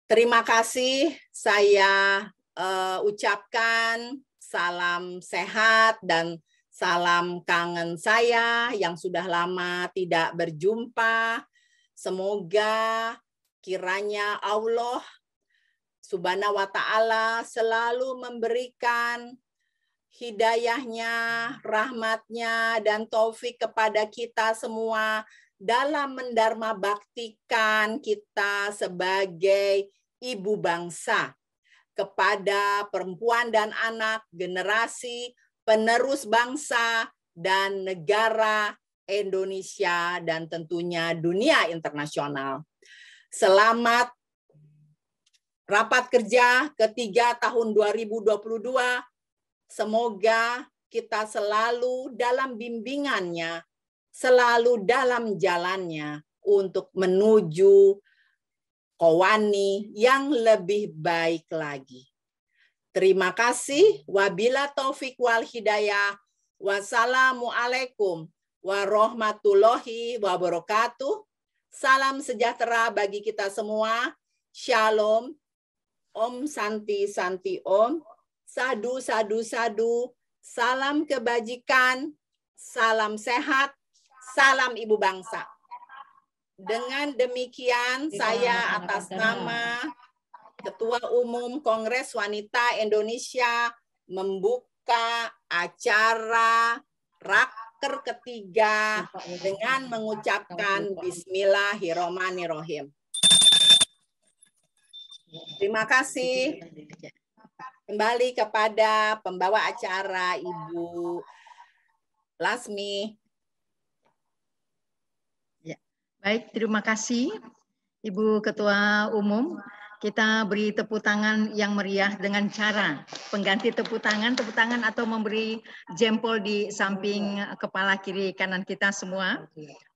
Terima kasih, saya uh, ucapkan salam sehat dan Salam kangen saya yang sudah lama tidak berjumpa. Semoga kiranya Allah Subhanahu wa taala selalu memberikan hidayahnya, rahmatnya, dan taufik kepada kita semua dalam mendarma baktikan kita sebagai ibu bangsa kepada perempuan dan anak generasi penerus bangsa dan negara Indonesia dan tentunya dunia internasional. Selamat rapat kerja ketiga tahun 2022. Semoga kita selalu dalam bimbingannya, selalu dalam jalannya untuk menuju Kowani yang lebih baik lagi. Terima kasih. Wabila taufik wal hidayah. Wassalamualaikum warahmatullahi wabarakatuh. Salam sejahtera bagi kita semua. Shalom. Om Santi Santi Om. Sadu Sadu Sadu. Salam kebajikan. Salam sehat. Salam ibu bangsa. Dengan demikian saya atas nama Ketua Umum Kongres Wanita Indonesia membuka acara raker ketiga dengan mengucapkan Bismillahirrohmanirrohim. Terima kasih. Kembali kepada pembawa acara Ibu Lasmi. Ya, baik, terima kasih Ibu Ketua Umum kita beri tepuk tangan yang meriah dengan cara pengganti tepuk tangan, tepuk tangan atau memberi jempol di samping kepala kiri kanan kita semua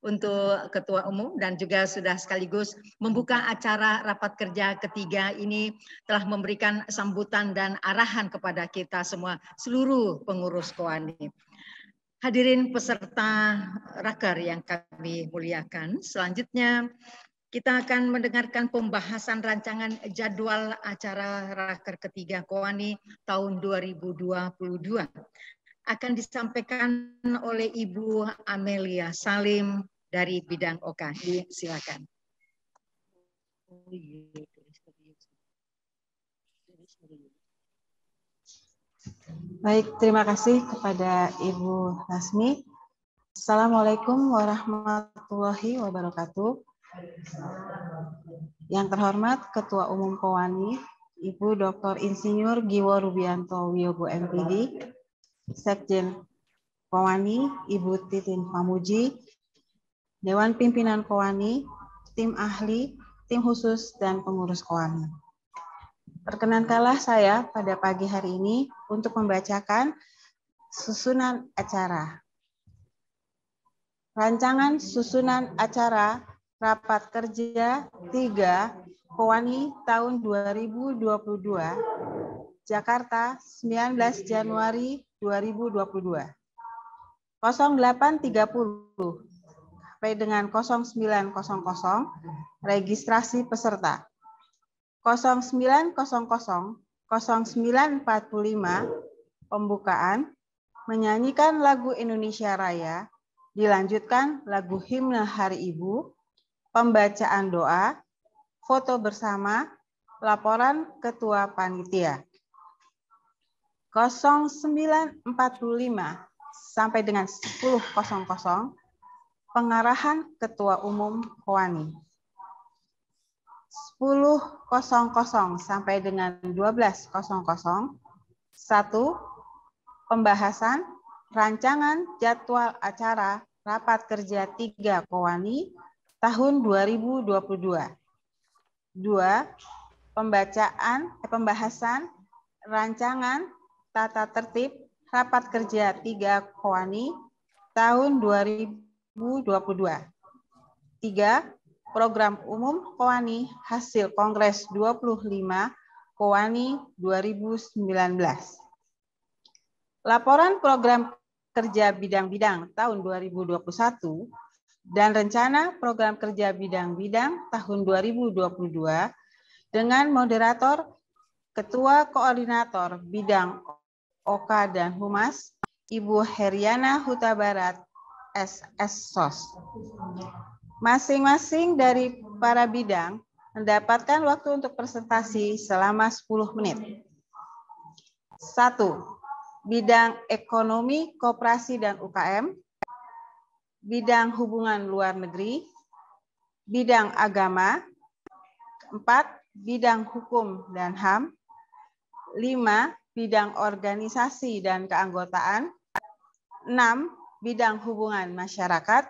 untuk Ketua Umum dan juga sudah sekaligus membuka acara rapat kerja ketiga ini telah memberikan sambutan dan arahan kepada kita semua seluruh pengurus Koani. Hadirin peserta raker yang kami muliakan, selanjutnya kita akan mendengarkan pembahasan rancangan jadwal acara Raker ketiga Koani tahun 2022. Akan disampaikan oleh Ibu Amelia Salim dari bidang OKI. Silakan. Baik, terima kasih kepada Ibu Rasmi. Assalamualaikum warahmatullahi wabarakatuh. Yang terhormat Ketua Umum Kowani, Ibu Dr. Insinyur Giwo Rubianto Wiyogo MPD, Sekjen Kowani, Ibu Titin Pamuji, Dewan Pimpinan Kowani, Tim Ahli, Tim Khusus, dan Pengurus Kowani. Perkenankanlah saya pada pagi hari ini untuk membacakan susunan acara. Rancangan susunan acara Rapat Kerja 3 Kowani tahun 2022 Jakarta 19 Januari 2022 08.30 sampai dengan 09.00 registrasi peserta 09.00 09.45 pembukaan menyanyikan lagu Indonesia Raya dilanjutkan lagu himne Hari Ibu pembacaan doa, foto bersama, laporan ketua panitia. 09.45 sampai dengan 10.00 pengarahan ketua umum Kowani. 10.00 sampai dengan 12.00 1. Pembahasan rancangan jadwal acara rapat kerja 3 Kowani tahun 2022. Dua, pembacaan, eh, pembahasan, rancangan, tata tertib, rapat kerja tiga Koani tahun 2022. Tiga, program umum Koani hasil Kongres 25 Koani 2019. Laporan program kerja bidang-bidang tahun 2021 dan rencana program kerja bidang-bidang tahun 2022 dengan moderator Ketua Koordinator Bidang OKA dan Humas, Ibu Heriana Huta Barat, SS SOS. Masing-masing dari para bidang mendapatkan waktu untuk presentasi selama 10 menit. Satu, Bidang Ekonomi, Koperasi, dan UKM bidang hubungan luar negeri, bidang agama, empat bidang hukum dan HAM, lima bidang organisasi dan keanggotaan, enam bidang hubungan masyarakat,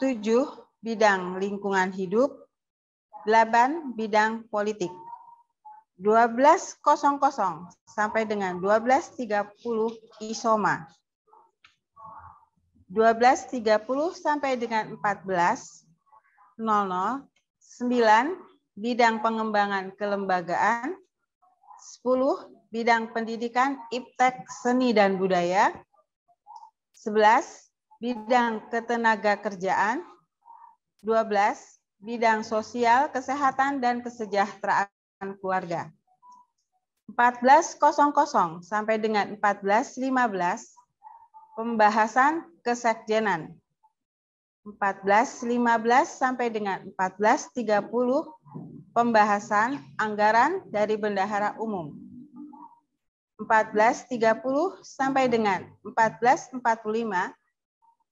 tujuh bidang lingkungan hidup, delapan bidang politik. 12.00 sampai dengan 12.30 isoma. 12.30 sampai dengan 14.00, 9 bidang pengembangan kelembagaan, 10 bidang pendidikan iptek seni dan budaya, 11 bidang ketenaga kerjaan, 12 bidang sosial, kesehatan, dan kesejahteraan keluarga. 14.00 sampai dengan 14.15 pembahasan kesekjenan. 14, 15 sampai dengan 14.30 pembahasan anggaran dari bendahara umum. 14.30 sampai dengan 14.45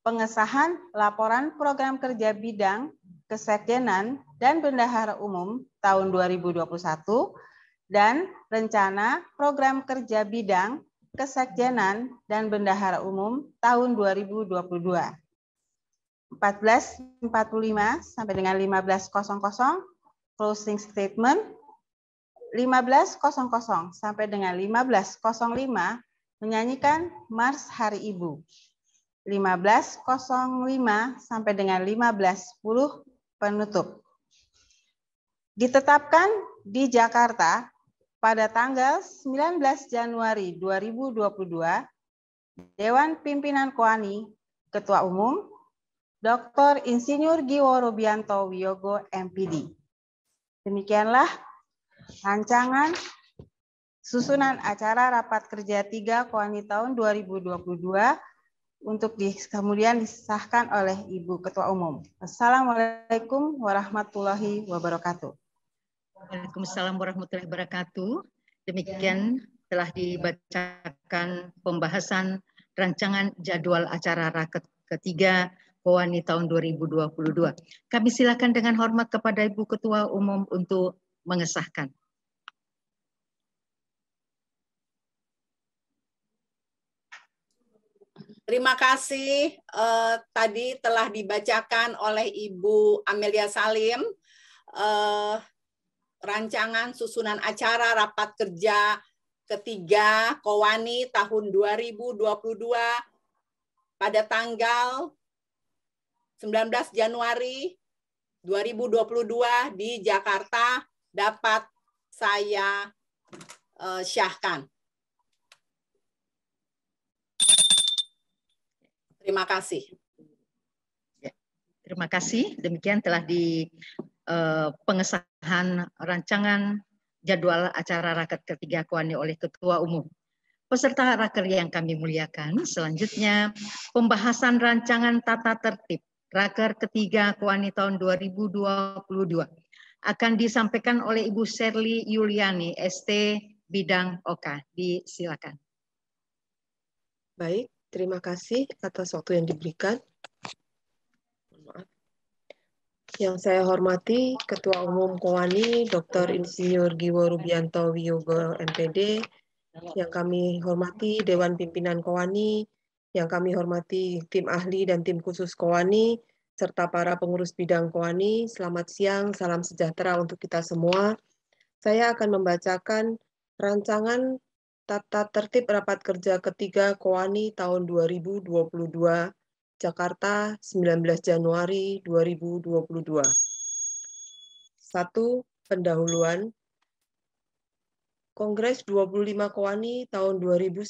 pengesahan laporan program kerja bidang kesekjenan dan bendahara umum tahun 2021 dan rencana program kerja bidang Kesekjenan dan Bendahara Umum tahun 2022. 14.45 sampai dengan 15.00 closing statement 15.00 sampai dengan 15.05 menyanyikan Mars Hari Ibu. 15.05 sampai dengan 15.10 penutup. Ditetapkan di Jakarta pada tanggal 19 Januari 2022, Dewan Pimpinan Koani, Ketua Umum, Dr. Insinyur Giwo Rubianto Wiyogo, MPD. Demikianlah rancangan susunan acara rapat kerja 3 Koani tahun 2022 untuk di, kemudian disahkan oleh Ibu Ketua Umum. Assalamualaikum warahmatullahi wabarakatuh. Waalaikumsalam warahmatullahi wabarakatuh. Demikian ya. telah dibacakan pembahasan rancangan jadwal acara raket ketiga Bawani tahun 2022. Kami silakan dengan hormat kepada Ibu Ketua Umum untuk mengesahkan. Terima kasih eh, tadi telah dibacakan oleh Ibu Amelia Salim. Eh, rancangan susunan acara rapat kerja ketiga Kowani tahun 2022 pada tanggal 19 Januari 2022 di Jakarta dapat saya uh, syahkan. Terima kasih. Ya, terima kasih. Demikian telah di Eh, pengesahan rancangan jadwal acara rakernas ketiga KUANI oleh Ketua Umum. Peserta raker yang kami muliakan, selanjutnya pembahasan rancangan tata tertib raker ketiga KUANI tahun 2022 akan disampaikan oleh Ibu Sherly Yuliani, ST Bidang OKA. Disilakan. Baik, terima kasih atas waktu yang diberikan. Maaf. Yang saya hormati Ketua Umum Kowani Dr. Insinyur Giwo Rubianto Wiyogo MPD, yang kami hormati Dewan Pimpinan Kowani, yang kami hormati tim ahli dan tim khusus Kowani, serta para pengurus bidang Kowani, selamat siang, salam sejahtera untuk kita semua. Saya akan membacakan rancangan tata tertib rapat kerja ketiga Kowani tahun 2022 Jakarta 19 Januari 2022. Satu Pendahuluan Kongres 25 Kowani tahun 2019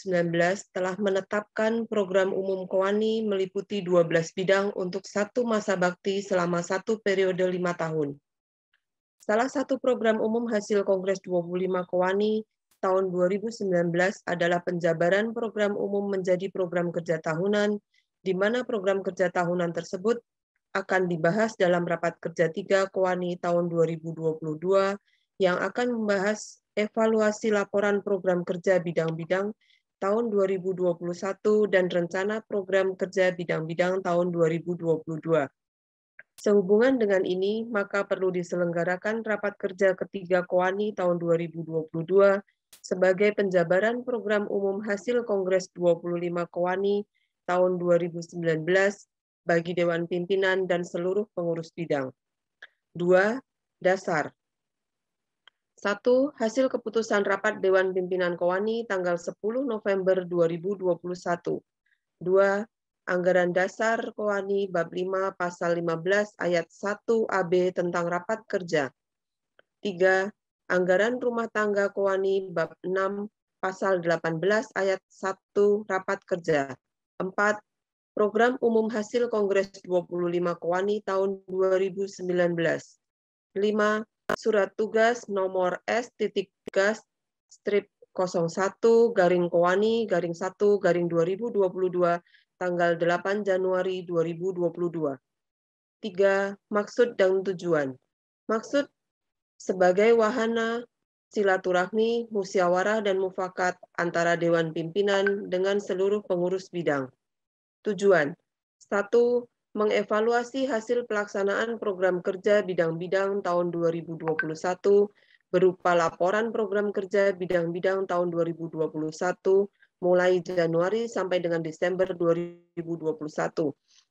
telah menetapkan program umum Kowani meliputi 12 bidang untuk satu masa bakti selama satu periode lima tahun. Salah satu program umum hasil Kongres 25 Kowani tahun 2019 adalah penjabaran program umum menjadi program kerja tahunan di mana program kerja tahunan tersebut akan dibahas dalam rapat kerja tiga Kowani tahun 2022 yang akan membahas evaluasi laporan program kerja bidang-bidang tahun 2021 dan rencana program kerja bidang-bidang tahun 2022. Sehubungan dengan ini, maka perlu diselenggarakan rapat kerja ketiga Kowani tahun 2022 sebagai penjabaran program umum hasil Kongres 25 Kowani tahun 2019 bagi Dewan Pimpinan dan seluruh pengurus bidang. Dua Dasar Satu Hasil keputusan rapat Dewan Pimpinan Kowani tanggal 10 November 2021. Dua Anggaran dasar Kowani bab 5 pasal 15 ayat 1 AB tentang rapat kerja. Tiga Anggaran rumah tangga Kowani bab 6 pasal 18 ayat 1 rapat kerja. 4. Program Umum Hasil Kongres 25 Kowani tahun 2019. 5. Surat Tugas nomor Gas strip 01 garing Kowani garing 1 garing 2022 tanggal 8 Januari 2022. 3. Maksud dan tujuan. Maksud sebagai wahana silaturahmi, musyawarah, dan mufakat antara Dewan Pimpinan dengan seluruh pengurus bidang. Tujuan satu, Mengevaluasi hasil pelaksanaan program kerja bidang-bidang tahun 2021 berupa laporan program kerja bidang-bidang tahun 2021 mulai Januari sampai dengan Desember 2021.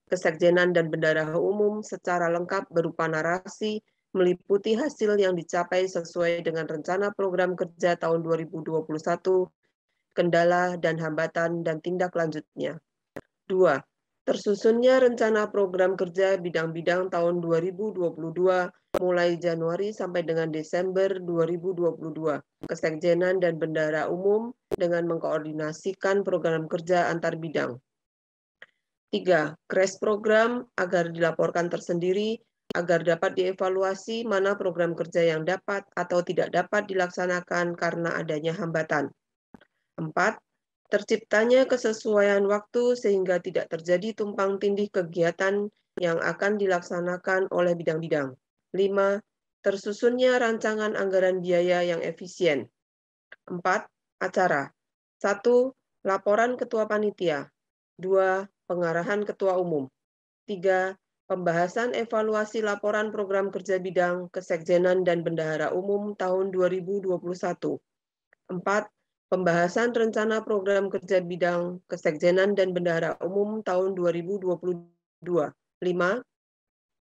Kesekjenan dan bendahara umum secara lengkap berupa narasi, meliputi hasil yang dicapai sesuai dengan rencana program kerja tahun 2021, kendala dan hambatan dan tindak lanjutnya. 2. Tersusunnya rencana program kerja bidang-bidang tahun 2022 mulai Januari sampai dengan Desember 2022, Kesekjenan dan Bendara Umum dengan mengkoordinasikan program kerja antar bidang. Tiga, Crash program agar dilaporkan tersendiri agar dapat dievaluasi mana program kerja yang dapat atau tidak dapat dilaksanakan karena adanya hambatan. 4. Terciptanya kesesuaian waktu sehingga tidak terjadi tumpang tindih kegiatan yang akan dilaksanakan oleh bidang-bidang. 5. Tersusunnya rancangan anggaran biaya yang efisien. 4. Acara. 1. Laporan ketua panitia. 2. Pengarahan ketua umum. 3 pembahasan evaluasi laporan program kerja bidang kesekjenan dan bendahara umum tahun 2021. 4. Pembahasan rencana program kerja bidang kesekjenan dan bendahara umum tahun 2022. 5.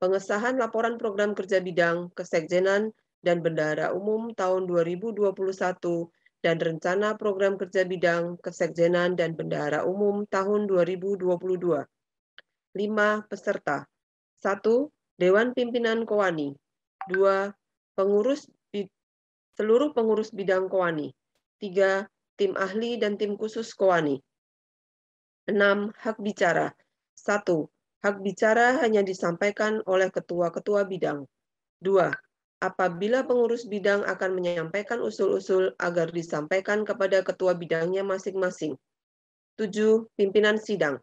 Pengesahan laporan program kerja bidang kesekjenan dan bendahara umum tahun 2021 dan rencana program kerja bidang kesekjenan dan bendahara umum tahun 2022. 5. Peserta 1. Dewan Pimpinan Kowani. Dua, Pengurus seluruh pengurus bidang Kowani. Tiga, Tim ahli dan tim khusus Kowani. Enam, Hak bicara. Satu, Hak bicara hanya disampaikan oleh ketua-ketua bidang. Dua, Apabila pengurus bidang akan menyampaikan usul-usul agar disampaikan kepada ketua bidangnya masing-masing. 7. Pimpinan sidang.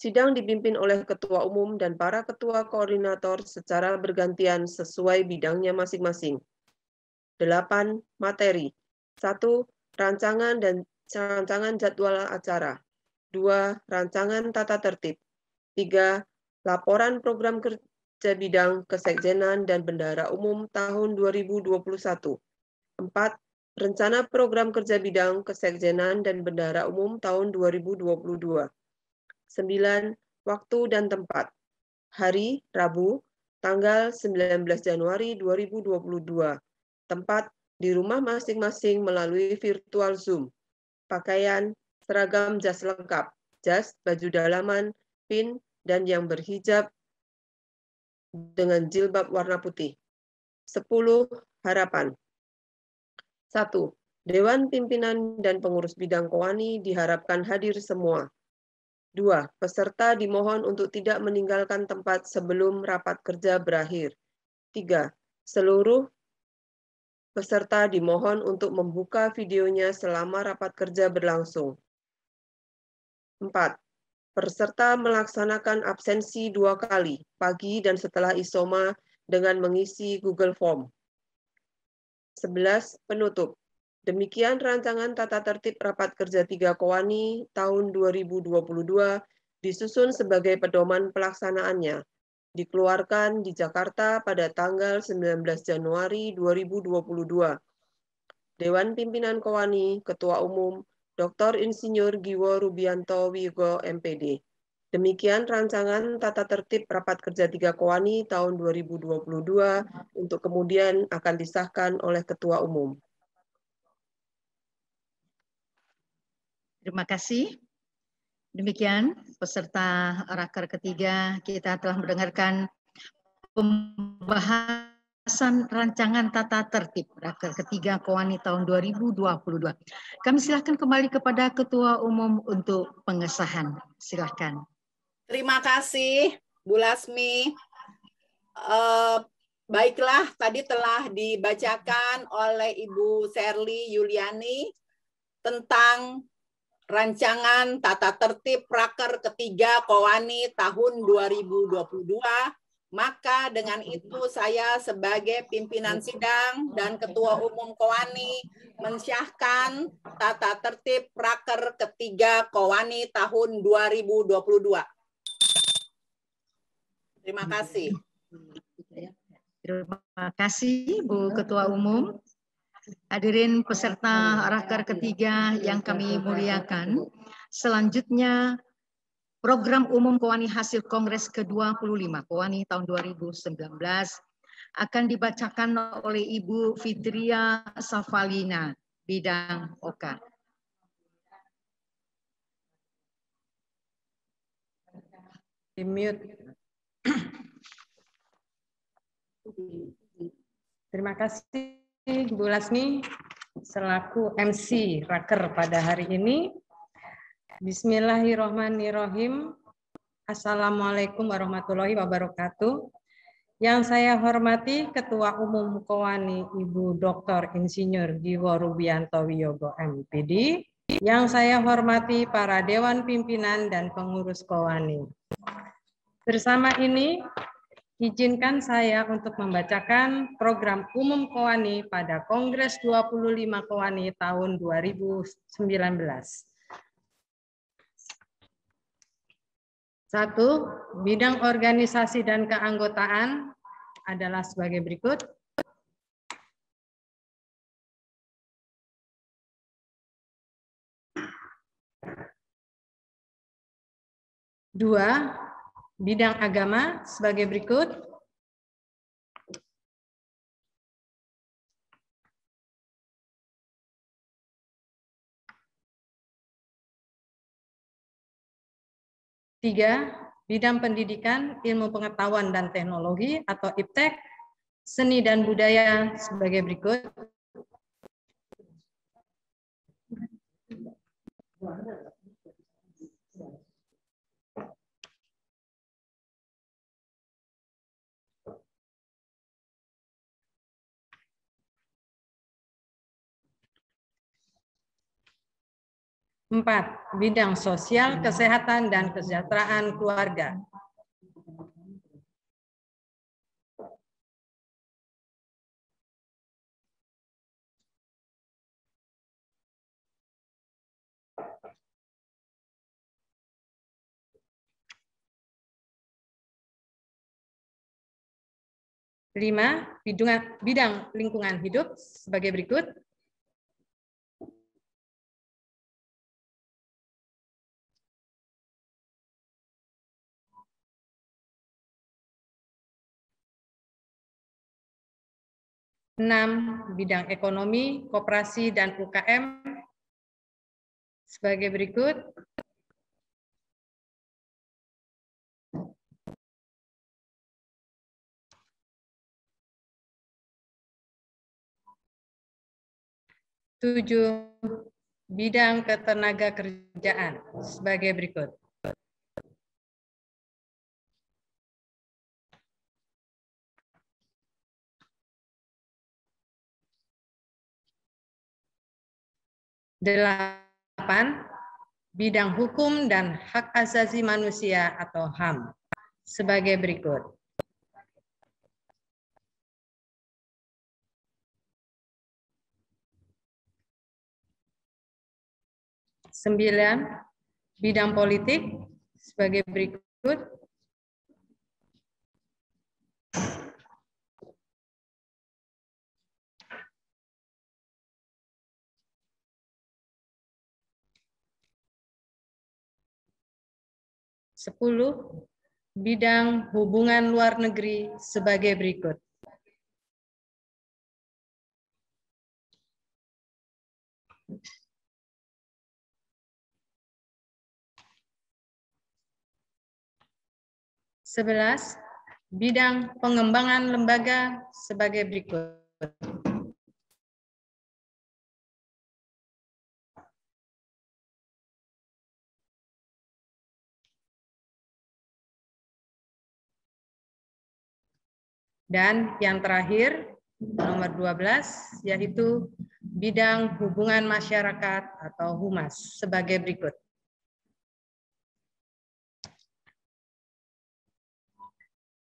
Sidang dipimpin oleh ketua umum dan para ketua koordinator secara bergantian sesuai bidangnya masing-masing. 8. Materi. 1. Rancangan dan rancangan jadwal acara. 2. Rancangan tata tertib. 3. Laporan program kerja bidang kesekjenan dan bendara umum tahun 2021. 4. Rencana program kerja bidang kesekjenan dan bendara umum tahun 2022. 9. Waktu dan tempat. Hari, Rabu, tanggal 19 Januari 2022. Tempat di rumah masing-masing melalui virtual Zoom. Pakaian, seragam jas lengkap, jas, baju dalaman, pin, dan yang berhijab dengan jilbab warna putih. 10. Harapan 1. Dewan Pimpinan dan Pengurus Bidang Kowani diharapkan hadir semua. Dua, peserta dimohon untuk tidak meninggalkan tempat sebelum rapat kerja berakhir. Tiga, seluruh peserta dimohon untuk membuka videonya selama rapat kerja berlangsung. 4. Peserta melaksanakan absensi dua kali, pagi dan setelah isoma dengan mengisi Google Form. 11. Penutup. Demikian rancangan tata tertib rapat kerja 3 Kowani tahun 2022 disusun sebagai pedoman pelaksanaannya, dikeluarkan di Jakarta pada tanggal 19 Januari 2022. Dewan Pimpinan Kowani, Ketua Umum, Dr. Insinyur Giwo Rubianto Wigo, MPD. Demikian rancangan tata tertib rapat kerja 3 Kowani tahun 2022 untuk kemudian akan disahkan oleh Ketua Umum. Terima kasih. Demikian peserta raker ketiga kita telah mendengarkan pembahasan rancangan tata tertib raker ketiga Kowani tahun 2022. Kami silahkan kembali kepada Ketua Umum untuk pengesahan. Silahkan. Terima kasih Bu Lasmi. Uh, baiklah, tadi telah dibacakan oleh Ibu Serli Yuliani tentang rancangan tata tertib praker ketiga Kowani tahun 2022 maka dengan itu saya sebagai pimpinan sidang dan ketua umum Kowani mensyahkan tata tertib praker ketiga Kowani tahun 2022. Terima kasih. Terima kasih Bu Ketua Umum. Hadirin peserta rakar ketiga yang kami muliakan, selanjutnya program umum Kowani hasil Kongres ke-25 Kowani tahun 2019 akan dibacakan oleh Ibu Fitria Safalina, bidang OKA. mute. Terima kasih Bu Lasmi selaku MC Raker pada hari ini. Bismillahirrohmanirrohim. Assalamualaikum warahmatullahi wabarakatuh. Yang saya hormati Ketua Umum Kowani Ibu Dr. Insinyur Giwo Rubianto Wiyogo MPD. Yang saya hormati para Dewan Pimpinan dan Pengurus Kowani. Bersama ini Izinkan saya untuk membacakan program umum Kowani pada Kongres 25 Kowani tahun 2019. Satu, bidang organisasi dan keanggotaan adalah sebagai berikut. Dua, bidang agama sebagai berikut. Tiga, bidang pendidikan, ilmu pengetahuan dan teknologi atau IPTEK, seni dan budaya sebagai berikut. Empat, bidang sosial, kesehatan, dan kesejahteraan keluarga. Lima, bidang, bidang lingkungan hidup sebagai berikut. 6. Bidang ekonomi, koperasi, dan UKM sebagai berikut. Tujuh bidang ketenaga kerjaan sebagai berikut. 8. Bidang hukum dan hak asasi manusia atau HAM sebagai berikut. Sembilan, bidang politik sebagai berikut. 10 bidang hubungan luar negeri sebagai berikut. Sebelas, bidang pengembangan lembaga sebagai berikut. Dan yang terakhir, nomor 12, yaitu bidang hubungan masyarakat atau humas sebagai berikut.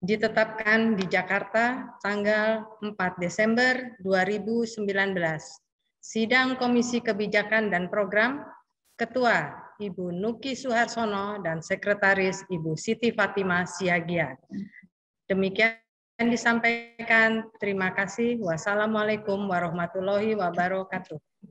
ditetapkan di Jakarta tanggal 4 Desember 2019. Sidang Komisi Kebijakan dan Program, Ketua Ibu Nuki Suharsono dan Sekretaris Ibu Siti Fatima Siagian. Demikian yang disampaikan. Terima kasih. Wassalamualaikum warahmatullahi wabarakatuh.